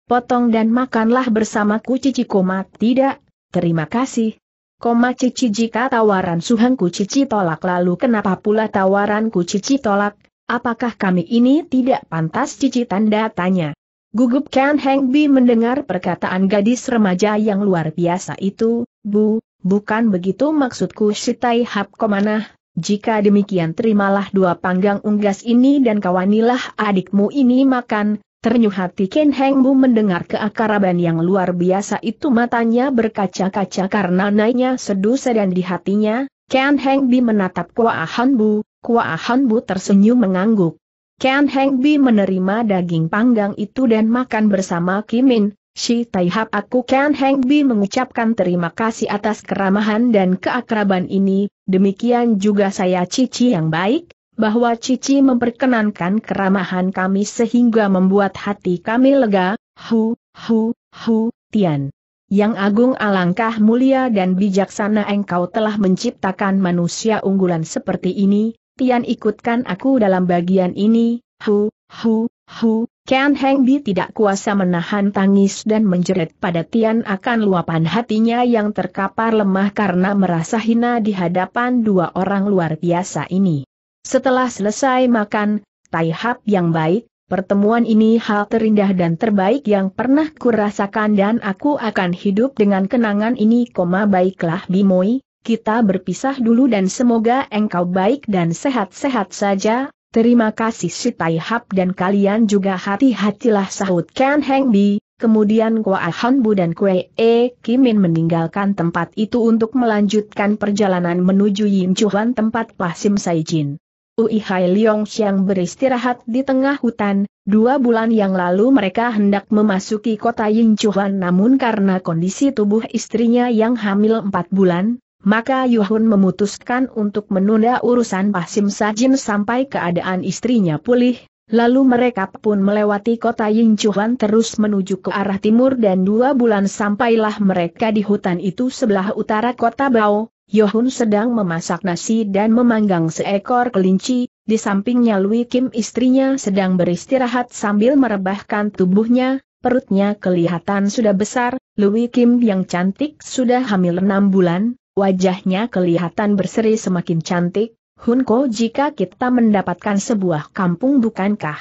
Potong dan makanlah bersamaku Cici koma tidak, terima kasih. Koma Cici jika tawaran suhengku Cici tolak lalu kenapa pula tawaranku Cici tolak, Apakah kami ini tidak pantas cici tanda tanya? Gugup Ken Heng Bi mendengar perkataan gadis remaja yang luar biasa itu, Bu, bukan begitu maksudku Sitai Hap Komanah, jika demikian terimalah dua panggang unggas ini dan kawanilah adikmu ini makan, Ternyuh hati Ken Heng Bu mendengar keakaraban yang luar biasa itu matanya berkaca-kaca karena naiknya sedu dan di hatinya, Ken Heng Bi menatap Kua Han Bu, Kua Hanbu tersenyum mengangguk. Ken Hengbi menerima daging panggang itu dan makan bersama Kimin, Shi Taihap aku Ken Hengbi mengucapkan terima kasih atas keramahan dan keakraban ini, demikian juga saya Cici yang baik, bahwa Cici memperkenankan keramahan kami sehingga membuat hati kami lega, hu, hu, hu, tian. Yang agung alangkah mulia dan bijaksana engkau telah menciptakan manusia unggulan seperti ini, Tian ikutkan aku dalam bagian ini, hu, hu, hu, Ken Heng Bi tidak kuasa menahan tangis dan menjerit pada Tian akan luapan hatinya yang terkapar lemah karena merasa hina di hadapan dua orang luar biasa ini. Setelah selesai makan, Tai Hap yang baik, pertemuan ini hal terindah dan terbaik yang pernah kurasakan dan aku akan hidup dengan kenangan ini, baiklah Bimoi, kita berpisah dulu dan semoga engkau baik dan sehat-sehat saja, terima kasih si Tai Hap dan kalian juga hati-hatilah sahut Ken Heng Bi, kemudian Kwa Han Bu dan Kwe E Kimin meninggalkan tempat itu untuk melanjutkan perjalanan menuju Yim Chuan tempat Pasim Saijin. Ui Hai Leong Xiang beristirahat di tengah hutan, dua bulan yang lalu mereka hendak memasuki kota Yinchuan, namun karena kondisi tubuh istrinya yang hamil empat bulan, maka Yuhun memutuskan untuk menunda urusan Pasim Sajin sampai keadaan istrinya pulih, lalu mereka pun melewati kota Yingchuan terus menuju ke arah timur dan dua bulan sampailah mereka di hutan itu sebelah utara kota Bao, Yohun sedang memasak nasi dan memanggang seekor kelinci, di sampingnya Lui Kim istrinya sedang beristirahat sambil merebahkan tubuhnya, perutnya kelihatan sudah besar, Lui Kim yang cantik sudah hamil enam bulan, Wajahnya kelihatan berseri semakin cantik, Hunko jika kita mendapatkan sebuah kampung bukankah?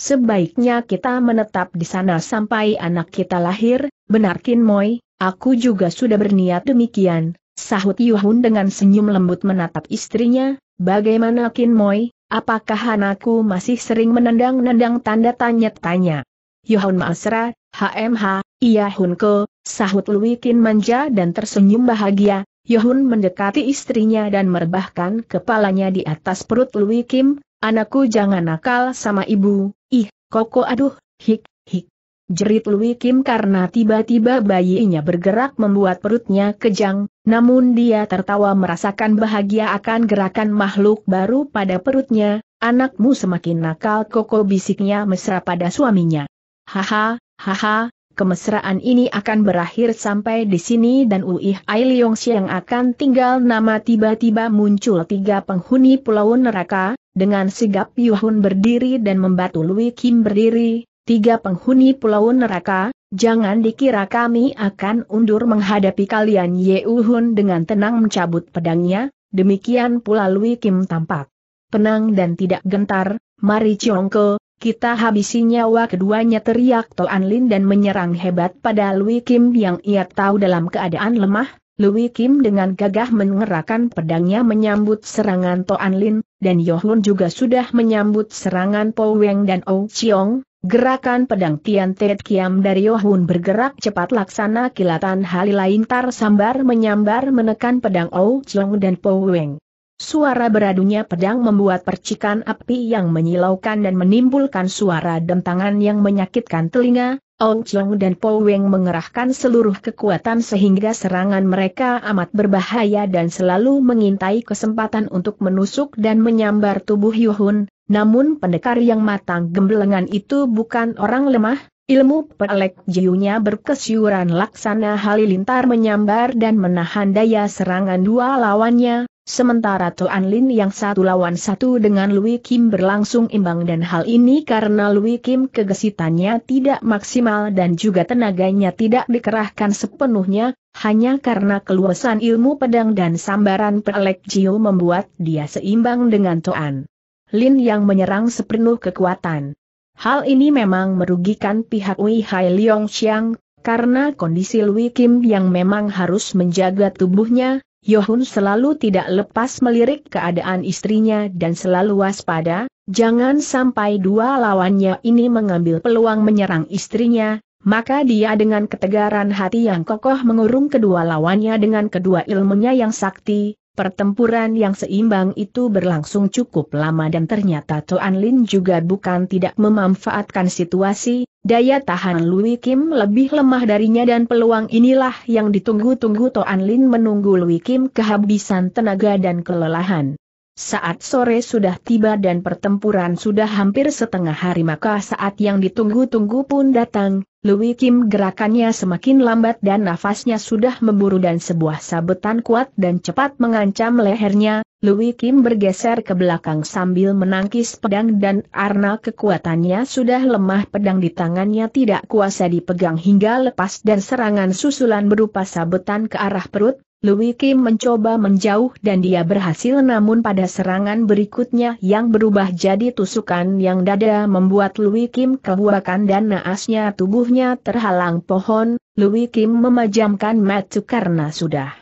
Sebaiknya kita menetap di sana sampai anak kita lahir, benar Kin Moi, aku juga sudah berniat demikian, sahut Yuhun dengan senyum lembut menatap istrinya, bagaimana Kin Moi, apakah anakku masih sering menendang-nendang tanda tanya-tanya? Yuhun Masra, HMH, iya Hunko, sahut Lui Kin manja dan tersenyum bahagia, Yohun mendekati istrinya dan merebahkan kepalanya di atas perut Lui Kim, anakku jangan nakal sama ibu, ih, koko aduh, hik, hik. Jerit Lui Kim karena tiba-tiba bayinya bergerak membuat perutnya kejang, namun dia tertawa merasakan bahagia akan gerakan makhluk baru pada perutnya, anakmu semakin nakal koko bisiknya mesra pada suaminya. Haha, haha, Kemesraan ini akan berakhir sampai di sini dan Ui Ai Leong Siang akan tinggal nama tiba-tiba muncul tiga penghuni pulau neraka, dengan sigap Yuhun berdiri dan membatu Lui Kim berdiri, tiga penghuni pulau neraka, jangan dikira kami akan undur menghadapi kalian Ye Uhun dengan tenang mencabut pedangnya, demikian pula Lui Kim tampak. Penang dan tidak gentar, Mari Ke, kita habisi nyawa keduanya teriak Toan Lin dan menyerang hebat pada Lui Kim yang ia tahu dalam keadaan lemah. Lui Kim dengan gagah mengerahkan pedangnya menyambut serangan Toan Lin, dan Yohun juga sudah menyambut serangan Po Weng dan Ou Chiong. Gerakan pedang Tian Tet Kiam dari Yohun bergerak cepat laksana kilatan Halilintar sambar menyambar menekan pedang Ou Chiong dan Po Weng. Suara beradunya pedang membuat percikan api yang menyilaukan dan menimbulkan suara dentangan yang menyakitkan telinga, Ong Chong dan Po Weng mengerahkan seluruh kekuatan sehingga serangan mereka amat berbahaya dan selalu mengintai kesempatan untuk menusuk dan menyambar tubuh Yuhun, namun pendekar yang matang gembelengan itu bukan orang lemah, Ilmu pelek jiunya berkesyuran laksana halilintar menyambar dan menahan daya serangan dua lawannya, Sementara Tuan Lin yang satu lawan satu dengan Louis Kim berlangsung imbang dan hal ini karena Louis Kim kegesitannya tidak maksimal dan juga tenaganya tidak dikerahkan sepenuhnya, hanya karena keluasan ilmu pedang dan sambaran pelek Jiu membuat dia seimbang dengan Tuan Lin yang menyerang sepenuh kekuatan. Hal ini memang merugikan pihak Wei Hai Leong Xiang, karena kondisi Louis Kim yang memang harus menjaga tubuhnya, Yohun selalu tidak lepas melirik keadaan istrinya dan selalu waspada, jangan sampai dua lawannya ini mengambil peluang menyerang istrinya, maka dia dengan ketegaran hati yang kokoh mengurung kedua lawannya dengan kedua ilmunya yang sakti, pertempuran yang seimbang itu berlangsung cukup lama dan ternyata Toan Lin juga bukan tidak memanfaatkan situasi, Daya tahan Lui Kim lebih lemah darinya dan peluang inilah yang ditunggu-tunggu Toan Lin menunggu Lui Kim kehabisan tenaga dan kelelahan. Saat sore sudah tiba dan pertempuran sudah hampir setengah hari maka saat yang ditunggu-tunggu pun datang, Louis Kim gerakannya semakin lambat dan nafasnya sudah memburu dan sebuah sabetan kuat dan cepat mengancam lehernya, Louis Kim bergeser ke belakang sambil menangkis pedang dan karena kekuatannya sudah lemah pedang di tangannya tidak kuasa dipegang hingga lepas dan serangan susulan berupa sabetan ke arah perut, Louis Kim mencoba menjauh dan dia berhasil namun pada serangan berikutnya yang berubah jadi tusukan yang dada membuat Louis Kim kebuakan dan naasnya tubuhnya terhalang pohon, Louis Kim memajamkan mata karena sudah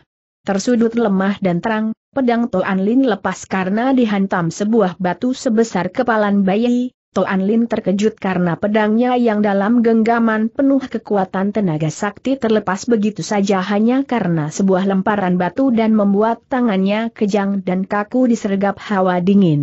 tersudut lemah dan terang, pedang Toan Lin lepas karena dihantam sebuah batu sebesar kepalan bayi, Toan Lin terkejut karena pedangnya yang dalam genggaman penuh kekuatan tenaga sakti terlepas begitu saja hanya karena sebuah lemparan batu dan membuat tangannya kejang dan kaku disergap hawa dingin.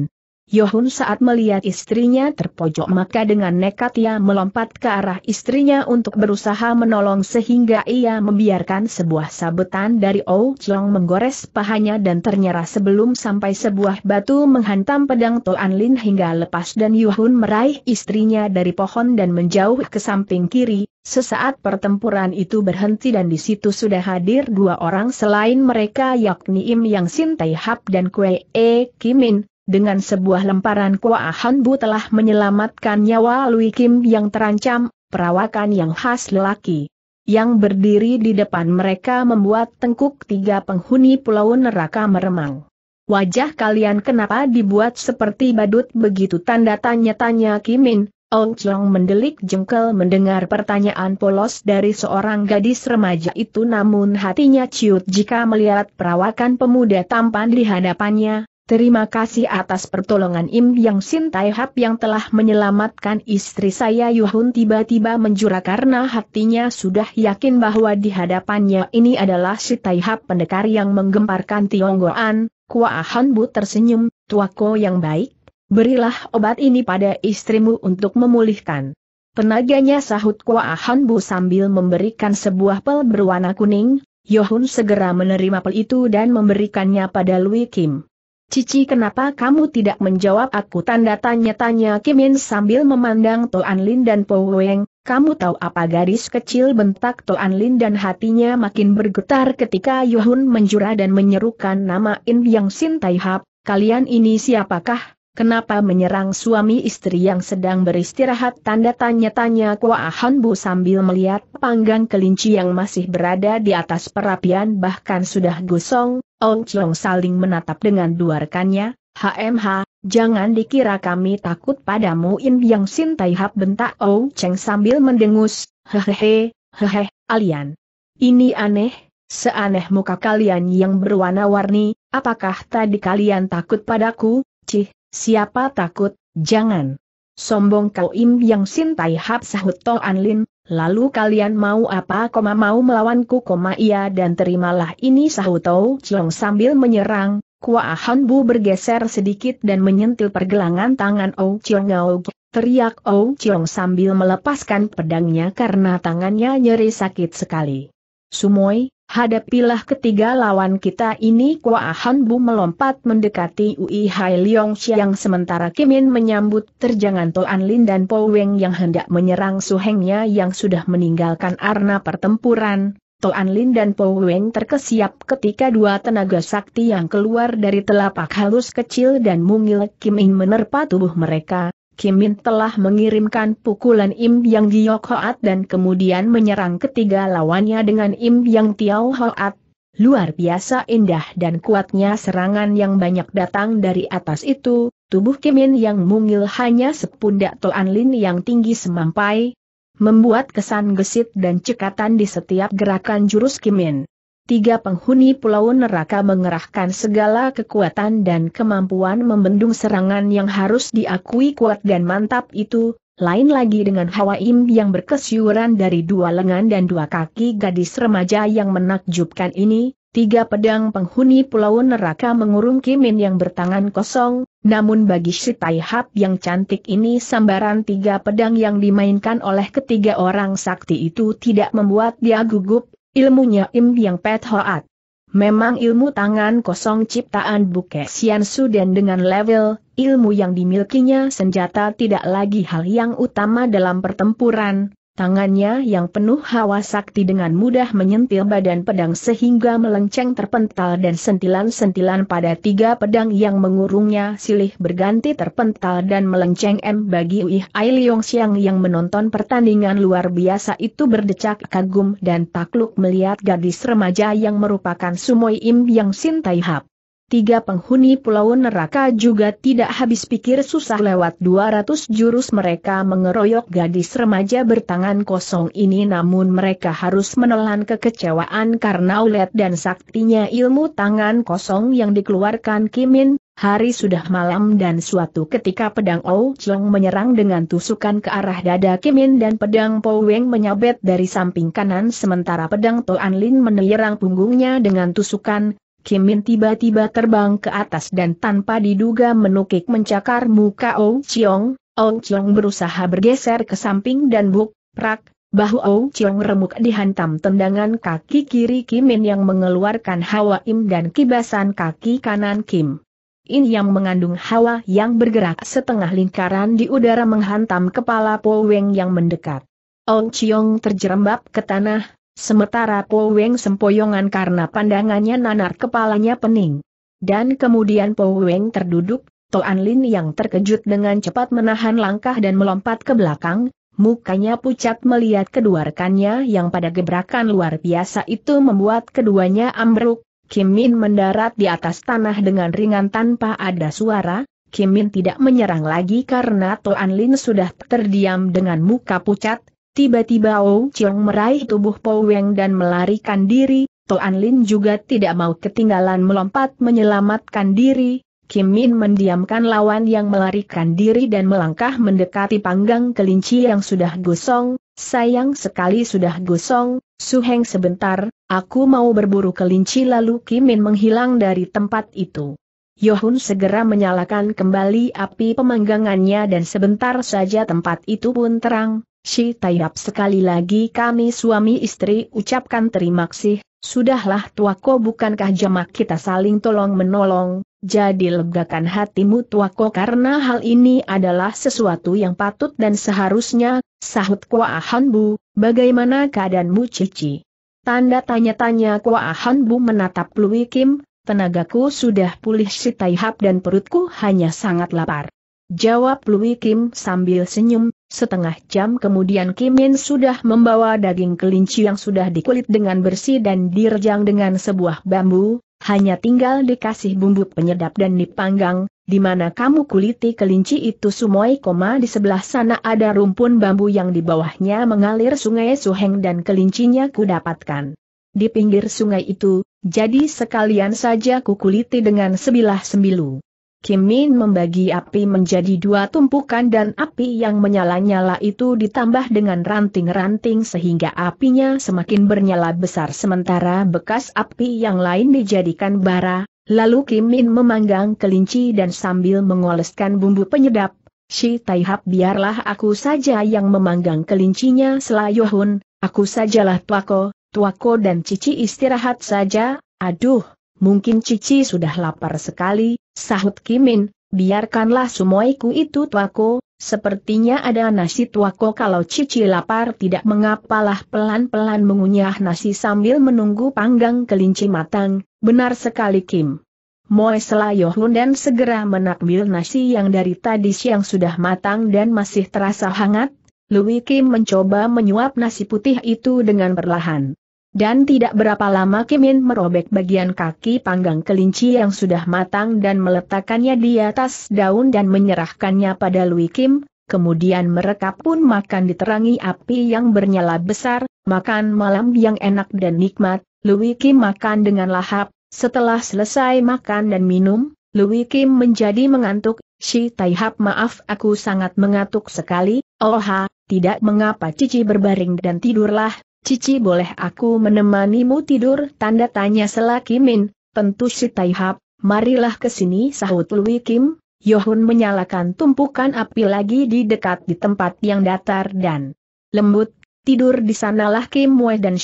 Yohun saat melihat istrinya terpojok maka dengan nekat ia melompat ke arah istrinya untuk berusaha menolong sehingga ia membiarkan sebuah sabetan dari Ou Chong menggores pahanya dan ternyata sebelum sampai sebuah batu menghantam pedang Toan Lin hingga lepas dan Yohun meraih istrinya dari pohon dan menjauh ke samping kiri, Sesaat pertempuran itu berhenti dan di situ sudah hadir dua orang selain mereka yakni Im Yang Sin Tai Hap dan Kwe E Kimin, dengan sebuah lemparan kuah Hanbu telah menyelamatkan nyawa Lui Kim yang terancam, perawakan yang khas lelaki. Yang berdiri di depan mereka membuat tengkuk tiga penghuni pulau neraka meremang. Wajah kalian kenapa dibuat seperti badut begitu tanda tanya-tanya Kimin, Ong Chong mendelik jengkel mendengar pertanyaan polos dari seorang gadis remaja itu namun hatinya ciut jika melihat perawakan pemuda tampan di hadapannya, Terima kasih atas pertolongan Im Yang Sin Tai Hap yang telah menyelamatkan istri saya Yuhun tiba-tiba menjura karena hatinya sudah yakin bahwa di hadapannya ini adalah si Tai Hap pendekar yang menggemparkan Tionggoan, Ahan Bu tersenyum, tuako yang baik, berilah obat ini pada istrimu untuk memulihkan. Tenaganya sahut Ahan Bu sambil memberikan sebuah pel berwarna kuning, Yohun segera menerima pel itu dan memberikannya pada Lui Kim. Cici kenapa kamu tidak menjawab aku tanda tanya-tanya Kimin sambil memandang Toan Lin dan Po Weng, kamu tahu apa garis kecil bentak Toan Lin dan hatinya makin bergetar ketika Yohun menjura dan menyerukan nama In Yang Sin Tai Hap, kalian ini siapakah? Kenapa menyerang suami istri yang sedang beristirahat? Tanda tanya-tanya Kua Bu sambil melihat panggang kelinci yang masih berada di atas perapian bahkan sudah gosong, Ong Chong saling menatap dengan dua rekannya, HMH, jangan dikira kami takut padamu In Yang Sin Tai Hap bentak Ong Cheng sambil mendengus, hehehe, hehe, alian. Ini aneh, seaneh muka kalian yang berwarna-warni, apakah tadi kalian takut padaku, Cih, Siapa takut, jangan. Sombong kau im yang sintai hap sahut to anlin, lalu kalian mau apa koma mau melawanku koma iya dan terimalah ini sahut to cilong sambil menyerang, kuahan bu bergeser sedikit dan menyentil pergelangan tangan o Chiong ngaug. Teriak O Chiong sambil melepaskan pedangnya karena tangannya nyeri sakit sekali. Sumoy, Hadapilah ketiga lawan kita ini Kua Han Bu melompat mendekati Ui Hai Leong Xiang sementara Kimin menyambut terjangan Toan Lin dan Po Weng yang hendak menyerang suhengnya yang sudah meninggalkan arna pertempuran. Toan Lin dan Po Weng terkesiap ketika dua tenaga sakti yang keluar dari telapak halus kecil dan mungil Kimin menerpa tubuh mereka, Kimin telah mengirimkan pukulan Im Yang Giok Hoat dan kemudian menyerang ketiga lawannya dengan Im Yang Tiao Hoat. Luar biasa indah dan kuatnya serangan yang banyak datang dari atas itu, tubuh Kimin yang mungil hanya sepundak Toan Lin yang tinggi semampai, membuat kesan gesit dan cekatan di setiap gerakan jurus Kimin tiga penghuni pulau neraka mengerahkan segala kekuatan dan kemampuan membendung serangan yang harus diakui kuat dan mantap itu, lain lagi dengan Hawaim yang berkesyuran dari dua lengan dan dua kaki gadis remaja yang menakjubkan ini, tiga pedang penghuni pulau neraka mengurung Kimin yang bertangan kosong, namun bagi si Taihap yang cantik ini sambaran tiga pedang yang dimainkan oleh ketiga orang sakti itu tidak membuat dia gugup, Ilmunya Im Yang Pet Hoat. Memang ilmu tangan kosong ciptaan Buke Sian Su dan dengan level, ilmu yang dimilikinya senjata tidak lagi hal yang utama dalam pertempuran, Tangannya yang penuh hawa sakti dengan mudah menyentil badan pedang sehingga melenceng terpental dan sentilan-sentilan pada tiga pedang yang mengurungnya silih berganti terpental dan melenceng M bagi Uih Ai Leong Siang yang menonton pertandingan luar biasa itu berdecak kagum dan takluk melihat gadis remaja yang merupakan Sumoi Im yang Sin Tai Hap. Tiga penghuni pulau neraka juga tidak habis pikir susah lewat 200 jurus mereka mengeroyok gadis remaja bertangan kosong ini namun mereka harus menelan kekecewaan karena ulet dan saktinya ilmu tangan kosong yang dikeluarkan Kimin, hari sudah malam dan suatu ketika pedang Ou Chong menyerang dengan tusukan ke arah dada Kimin dan pedang Po Weng menyabet dari samping kanan sementara pedang Toan Lin menyerang punggungnya dengan tusukan, Kim Min tiba-tiba terbang ke atas dan tanpa diduga menukik mencakar muka Ou Chiong. Ou Chiong berusaha bergeser ke samping dan buk, prak, bahu Ou Chiong remuk dihantam tendangan kaki kiri Kim Min yang mengeluarkan hawa im dan kibasan kaki kanan Kim. In yang mengandung hawa yang bergerak setengah lingkaran di udara menghantam kepala Po Weng yang mendekat. Ong Chiong terjerembab ke tanah, Sementara Po Weng sempoyongan karena pandangannya nanar kepalanya pening. Dan kemudian Po Weng terduduk, Toan Lin yang terkejut dengan cepat menahan langkah dan melompat ke belakang, mukanya pucat melihat kedua rekannya yang pada gebrakan luar biasa itu membuat keduanya ambruk. Kim Min mendarat di atas tanah dengan ringan tanpa ada suara, Kim Min tidak menyerang lagi karena Toan Lin sudah terdiam dengan muka pucat, Tiba-tiba Ou Chiong meraih tubuh Po Weng dan melarikan diri, Toan Lin juga tidak mau ketinggalan melompat menyelamatkan diri, Kim Min mendiamkan lawan yang melarikan diri dan melangkah mendekati panggang kelinci yang sudah gosong, sayang sekali sudah gosong, Su Heng sebentar, aku mau berburu kelinci lalu Kim Min menghilang dari tempat itu. Yohun segera menyalakan kembali api pemanggangannya dan sebentar saja tempat itu pun terang, Si Tayap sekali lagi kami suami istri ucapkan terima kasih, sudahlah tuako bukankah jamak kita saling tolong menolong, jadi legakan hatimu tuako karena hal ini adalah sesuatu yang patut dan seharusnya, sahut Kuahan Bu, bagaimana keadaanmu Cici? Tanda tanya-tanya Kuahan Bu menatap Lui Kim, tenagaku sudah pulih si Tayap dan perutku hanya sangat lapar. Jawab Lui Kim sambil senyum, Setengah jam kemudian Kim Min sudah membawa daging kelinci yang sudah dikulit dengan bersih dan direjang dengan sebuah bambu, hanya tinggal dikasih bumbu penyedap dan dipanggang, di mana kamu kuliti kelinci itu sumoi koma di sebelah sana ada rumpun bambu yang di bawahnya mengalir sungai Suheng dan kelincinya ku dapatkan. Di pinggir sungai itu, jadi sekalian saja ku kuliti dengan sebilah sembilu. Kim Min membagi api menjadi dua tumpukan dan api yang menyala-nyala itu ditambah dengan ranting-ranting sehingga apinya semakin bernyala besar sementara bekas api yang lain dijadikan bara, lalu Kim Min memanggang kelinci dan sambil mengoleskan bumbu penyedap, Shi Taihap biarlah aku saja yang memanggang kelincinya selayuhun, aku sajalah tuako, tuako dan cici istirahat saja, aduh, mungkin Cici sudah lapar sekali, sahut Kimin, biarkanlah sumoiku itu tuako, sepertinya ada nasi tuako kalau Cici lapar tidak mengapalah pelan-pelan mengunyah nasi sambil menunggu panggang kelinci matang, benar sekali Kim. Moe Selayohun dan segera menakwil nasi yang dari tadi siang sudah matang dan masih terasa hangat, Louis Kim mencoba menyuap nasi putih itu dengan perlahan. Dan tidak berapa lama Kimin merobek bagian kaki panggang kelinci yang sudah matang dan meletakkannya di atas daun dan menyerahkannya pada Lui Kim, kemudian mereka pun makan diterangi api yang bernyala besar, makan malam yang enak dan nikmat, Lui Kim makan dengan lahap, setelah selesai makan dan minum, Lui Kim menjadi mengantuk, Shi Taihap maaf aku sangat mengantuk sekali, oh ha, tidak mengapa cici berbaring dan tidurlah, Cici boleh aku menemanimu tidur? Tanda tanya Sela Kimin, tentu si Taihap, marilah ke sini sahut Lui Kim. Yohun menyalakan tumpukan api lagi di dekat di tempat yang datar dan lembut, tidur di sanalah Kim Wei dan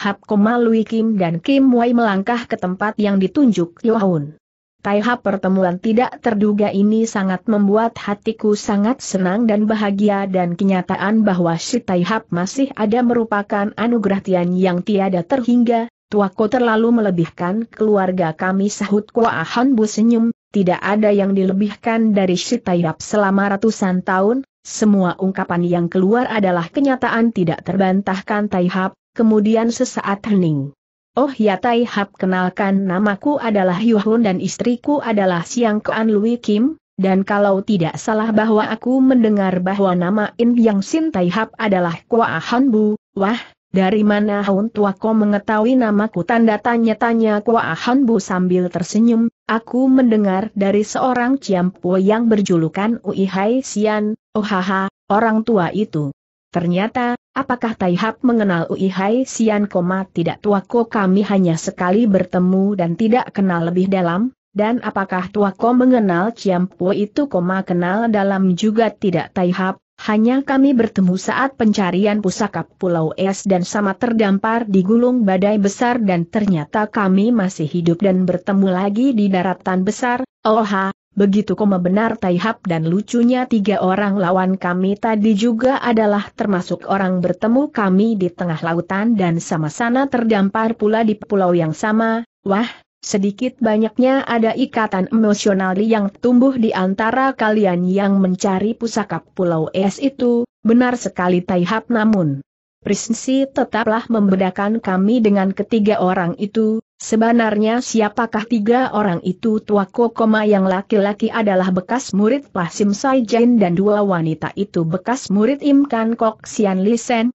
Hap koma Lui Kim dan Kim Wei melangkah ke tempat yang ditunjuk Yohun. Kaiha pertemuan tidak terduga ini sangat membuat hatiku sangat senang dan bahagia dan kenyataan bahwa si Taihap masih ada merupakan anugerah Tian yang tiada terhingga, tuaku terlalu melebihkan keluarga kami sahut Ahan Bu senyum, tidak ada yang dilebihkan dari si Taihap selama ratusan tahun, semua ungkapan yang keluar adalah kenyataan tidak terbantahkan Taihap, kemudian sesaat hening. Oh ya Tai Hap kenalkan namaku adalah Yuhun dan istriku adalah Siang Kuan Lui Kim, dan kalau tidak salah bahwa aku mendengar bahwa nama In Yang Sin Tai Hap adalah Kua Ahan Bu, wah, dari mana Hun Tua Ko mengetahui namaku tanda tanya-tanya Kua Ahan Bu sambil tersenyum, aku mendengar dari seorang Ciampu yang berjulukan Uihai Sian, oh haha, orang tua itu. Ternyata, Apakah Tai Hap mengenal Ui Hai Sian koma tidak tuako kami hanya sekali bertemu dan tidak kenal lebih dalam? Dan apakah tua tuako mengenal Ciampu itu koma kenal dalam juga tidak Tai Hap? Hanya kami bertemu saat pencarian pusaka Pulau Es dan sama terdampar di gulung badai besar dan ternyata kami masih hidup dan bertemu lagi di daratan besar, oha, begitu koma benar Taihap dan lucunya tiga orang lawan kami tadi juga adalah termasuk orang bertemu kami di tengah lautan dan sama sana terdampar pula di pulau yang sama, wah, Sedikit banyaknya ada ikatan emosional yang tumbuh di antara kalian yang mencari pusaka Pulau Es itu, benar sekali Taihap namun. Prinsip tetaplah membedakan kami dengan ketiga orang itu, sebenarnya siapakah tiga orang itu tua kokoma yang laki-laki adalah bekas murid Plasim Saijen dan dua wanita itu bekas murid Imkan Kok Sian Lisen,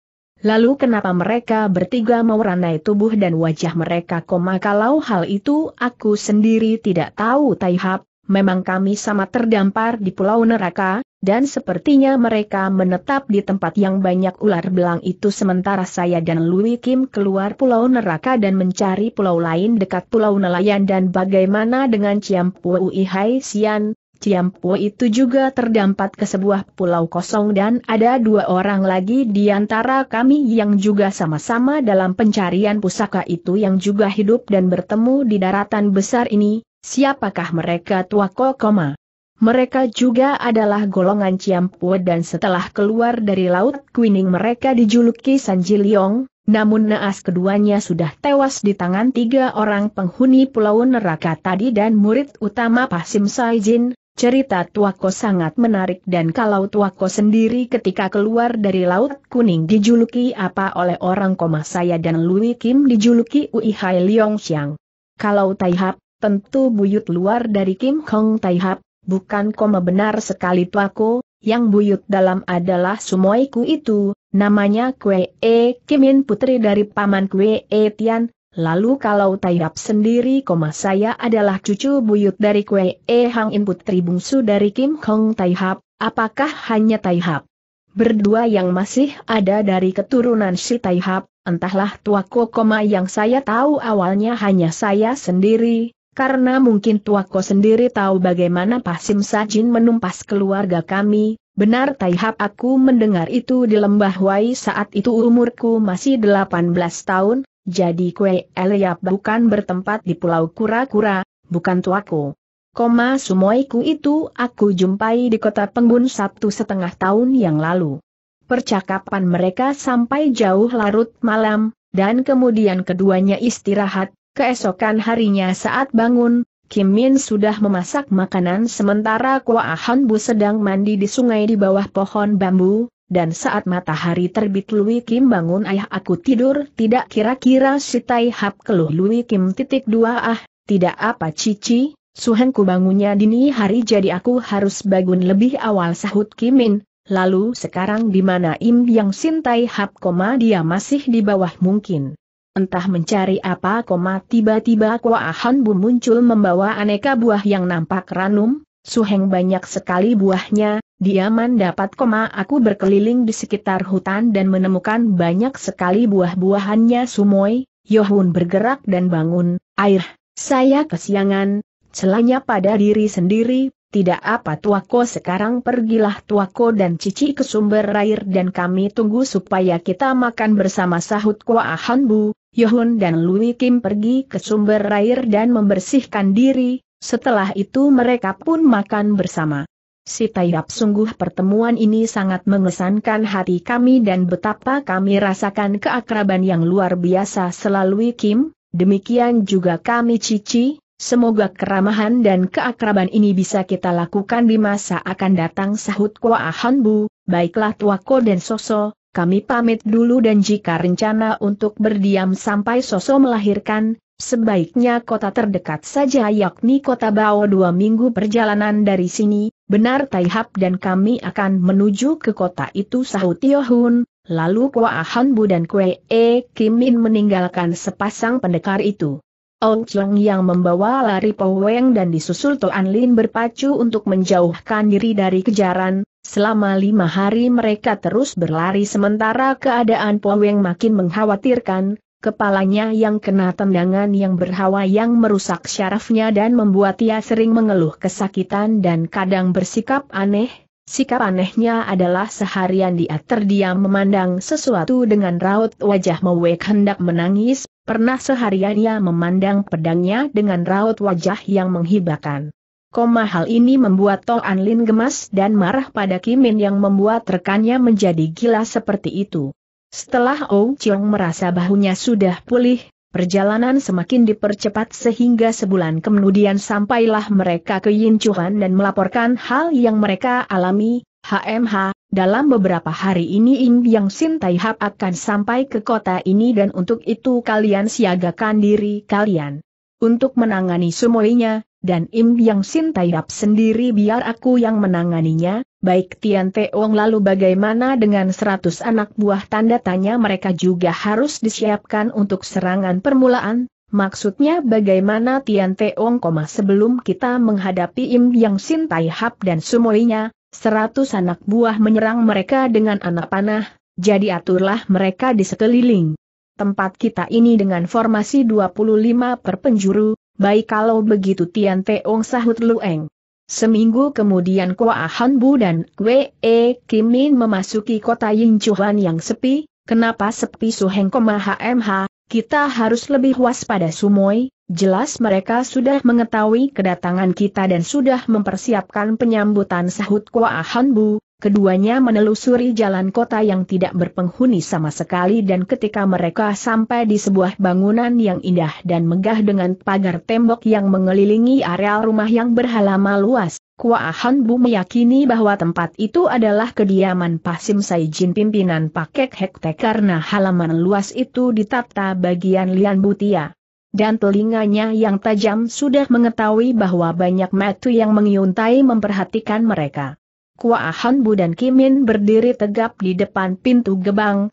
Lalu kenapa mereka bertiga mewarnai tubuh dan wajah mereka koma kalau hal itu aku sendiri tidak tahu Taihap, memang kami sama terdampar di pulau neraka, dan sepertinya mereka menetap di tempat yang banyak ular belang itu sementara saya dan Louis Kim keluar pulau neraka dan mencari pulau lain dekat pulau nelayan dan bagaimana dengan Ciampu Uihai Sian, Ciampo itu juga terdampat ke sebuah pulau kosong dan ada dua orang lagi di antara kami yang juga sama-sama dalam pencarian pusaka itu yang juga hidup dan bertemu di daratan besar ini, siapakah mereka tua Koma? Mereka juga adalah golongan Ciampo dan setelah keluar dari Laut Kuning mereka dijuluki Sanjiliong, namun naas keduanya sudah tewas di tangan tiga orang penghuni pulau neraka tadi dan murid utama Pak Sim Saijin, Cerita Tuako sangat menarik dan kalau Tuako sendiri ketika keluar dari Laut Kuning dijuluki apa oleh orang koma saya dan Louis Kim dijuluki Ui Hai Leong Xiang. Kalau Taihap, tentu buyut luar dari Kim Hong Taihap, bukan koma benar sekali Tuako, yang buyut dalam adalah sumoiku itu, namanya Kwee e, Kimin putri dari paman Kwee e Tian, Lalu kalau Taihap sendiri koma saya adalah cucu buyut dari Kwe E Hang In Putri bungsu dari Kim Hong Taihap. apakah hanya Taihap? Berdua yang masih ada dari keturunan si Taihap, entahlah Tuako koma yang saya tahu awalnya hanya saya sendiri, karena mungkin Tuako sendiri tahu bagaimana Pasim Sajin menumpas keluarga kami, Benar Taihap aku mendengar itu di lembah Wai saat itu umurku masih 18 tahun, jadi kue Eliab bukan bertempat di Pulau Kura-Kura, bukan tuaku. Koma sumoiku itu aku jumpai di kota Penggun Sabtu setengah tahun yang lalu. Percakapan mereka sampai jauh larut malam, dan kemudian keduanya istirahat, keesokan harinya saat bangun, Kim Min sudah memasak makanan sementara Kua Han Bu sedang mandi di sungai di bawah pohon bambu, dan saat matahari terbit Lui Kim bangun ayah aku tidur tidak kira-kira si Tai Hap keluh Lui Kim titik dua ah, tidak apa cici, suhanku bangunnya dini hari jadi aku harus bangun lebih awal sahut Kimin, lalu sekarang di mana Im Yang Sin Tai Hap dia masih di bawah mungkin. Entah mencari apa koma tiba-tiba Han Bu muncul membawa aneka buah yang nampak ranum, suheng banyak sekali buahnya, Diaman dapat koma aku berkeliling di sekitar hutan dan menemukan banyak sekali buah-buahannya sumoy. Yohun bergerak dan bangun, air, saya kesiangan, celanya pada diri sendiri, tidak apa tuako sekarang pergilah tuako dan cici ke sumber air dan kami tunggu supaya kita makan bersama sahut Kua bu. Yohun dan Lui Kim pergi ke sumber air dan membersihkan diri, setelah itu mereka pun makan bersama. Si Taiyap sungguh pertemuan ini sangat mengesankan hati kami dan betapa kami rasakan keakraban yang luar biasa selalu Kim, demikian juga kami Cici, semoga keramahan dan keakraban ini bisa kita lakukan di masa akan datang sahut Kwa baiklah Tuako dan Soso, kami pamit dulu dan jika rencana untuk berdiam sampai Soso melahirkan, Sebaiknya kota terdekat saja yakni kota Bao dua minggu perjalanan dari sini, Benar Taihap dan kami akan menuju ke kota itu sahut Yohun. lalu Kwa Ahanbu Bu dan Kwe E Kimin meninggalkan sepasang pendekar itu. Ong Chong yang membawa lari Po Weng dan disusul Toan Lin berpacu untuk menjauhkan diri dari kejaran, selama lima hari mereka terus berlari sementara keadaan Po Weng makin mengkhawatirkan, kepalanya yang kena tendangan yang berhawa yang merusak syarafnya dan membuat ia sering mengeluh kesakitan dan kadang bersikap aneh. Sikap anehnya adalah seharian dia terdiam memandang sesuatu dengan raut wajah mewek hendak menangis, pernah seharian ia memandang pedangnya dengan raut wajah yang menghibahkan. Koma hal ini membuat Toh Anlin gemas dan marah pada Kimin yang membuat rekannya menjadi gila seperti itu. Setelah Ou Chiong merasa bahunya sudah pulih, perjalanan semakin dipercepat sehingga sebulan kemudian sampailah mereka ke Yinchuan dan melaporkan hal yang mereka alami, HMH, dalam beberapa hari ini Im Yang Sin Tai Hap akan sampai ke kota ini dan untuk itu kalian siagakan diri kalian untuk menangani semuanya, dan Im Yang Sin Tairap sendiri biar aku yang menanganinya, baik Tian Teong lalu bagaimana dengan seratus anak buah tanda tanya mereka juga harus disiapkan untuk serangan permulaan, maksudnya bagaimana Tian Teong sebelum kita menghadapi Im Yang Sin Taihap dan semuanya, seratus anak buah menyerang mereka dengan anak panah, jadi aturlah mereka di sekeliling tempat kita ini dengan formasi 25 per penjuru, baik kalau begitu Tian Teong sahut Lueng. Seminggu kemudian Kua Han Bu dan Kwe E Kimin memasuki kota Yingchuan yang sepi, kenapa sepi Suheng HMH, kita harus lebih waspada Sumoy, jelas mereka sudah mengetahui kedatangan kita dan sudah mempersiapkan penyambutan sahut Kua Han Bu, Keduanya menelusuri jalan kota yang tidak berpenghuni sama sekali dan ketika mereka sampai di sebuah bangunan yang indah dan megah dengan pagar tembok yang mengelilingi areal rumah yang berhalama luas, Kuahan Bu meyakini bahwa tempat itu adalah kediaman Pasim Saijin pimpinan Pakek Hekte karena halaman luas itu ditata bagian Lian Butia dan telinganya yang tajam sudah mengetahui bahwa banyak metu yang mengiuntai memperhatikan mereka. Kua Hanbu dan Kimin berdiri tegap di depan pintu gebang,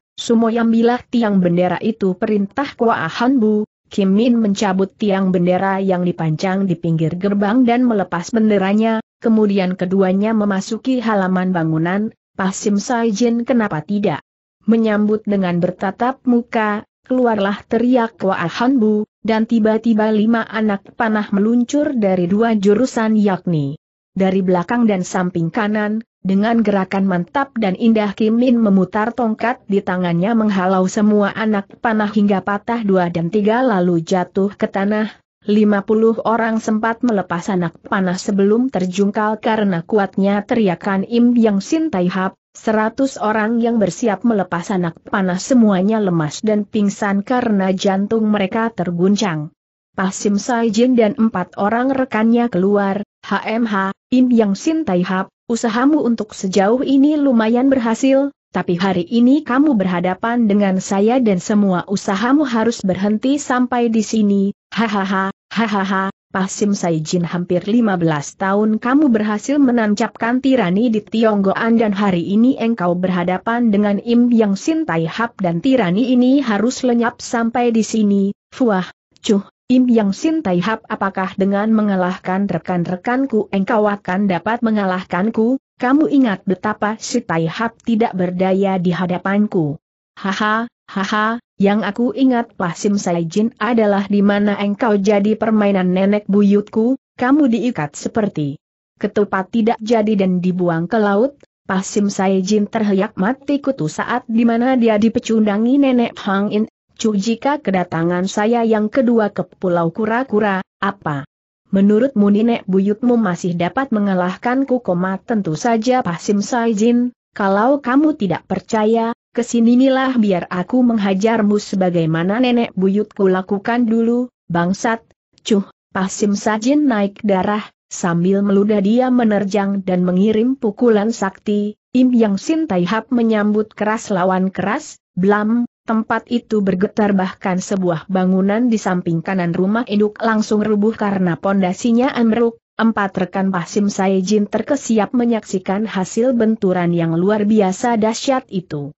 yang bilah tiang bendera itu perintah Kua Hanbu. Bu, Kimin mencabut tiang bendera yang dipancang di pinggir gerbang dan melepas benderanya, kemudian keduanya memasuki halaman bangunan, Pasim Saijin kenapa tidak? Menyambut dengan bertatap muka, keluarlah teriak Waahan Bu, dan tiba-tiba lima anak panah meluncur dari dua jurusan yakni dari belakang dan samping kanan, dengan gerakan mantap dan indah Kim Min memutar tongkat di tangannya menghalau semua anak panah hingga patah dua dan tiga lalu jatuh ke tanah. 50 orang sempat melepas anak panah sebelum terjungkal karena kuatnya teriakan Im Yang Sin Tai Hap, 100 orang yang bersiap melepas anak panah semuanya lemas dan pingsan karena jantung mereka terguncang. Pasim Saijin dan empat orang rekannya keluar, HMH, Im Yang Sin Tai Hap, usahamu untuk sejauh ini lumayan berhasil, tapi hari ini kamu berhadapan dengan saya dan semua usahamu harus berhenti sampai di sini, hahaha, hahaha, Pasim Saijin hampir 15 tahun kamu berhasil menancapkan tirani di Tionggoan dan hari ini engkau berhadapan dengan Im Yang Sin Tai Hap dan tirani ini harus lenyap sampai di sini, fuah, cuh, Im Yang Sin Tai Hap apakah dengan mengalahkan rekan-rekanku engkau akan dapat mengalahkanku? Kamu ingat betapa si Tai Hap tidak berdaya di hadapanku. Haha, haha, yang aku ingat Pasim Saijin adalah di mana engkau jadi permainan nenek buyutku, kamu diikat seperti ketupat tidak jadi dan dibuang ke laut, Pasim Saijin terhayak mati kutu saat di mana dia dipecundangi nenek Hang In jika kedatangan saya yang kedua ke Pulau Kura-Kura, apa? Menurutmu nenek buyutmu masih dapat mengalahkan Kukoma tentu saja Pasim Saijin, kalau kamu tidak percaya, kesinilah biar aku menghajarmu sebagaimana nenek buyutku lakukan dulu, bangsat, cuh, Pasim Sajin naik darah, sambil meludah dia menerjang dan mengirim pukulan sakti, Im Yang Sin Taihap menyambut keras lawan keras, blam, Tempat itu bergetar bahkan sebuah bangunan di samping kanan rumah induk langsung rubuh karena pondasinya ambruk. Empat rekan Pasim Saejin terkesiap menyaksikan hasil benturan yang luar biasa dahsyat itu.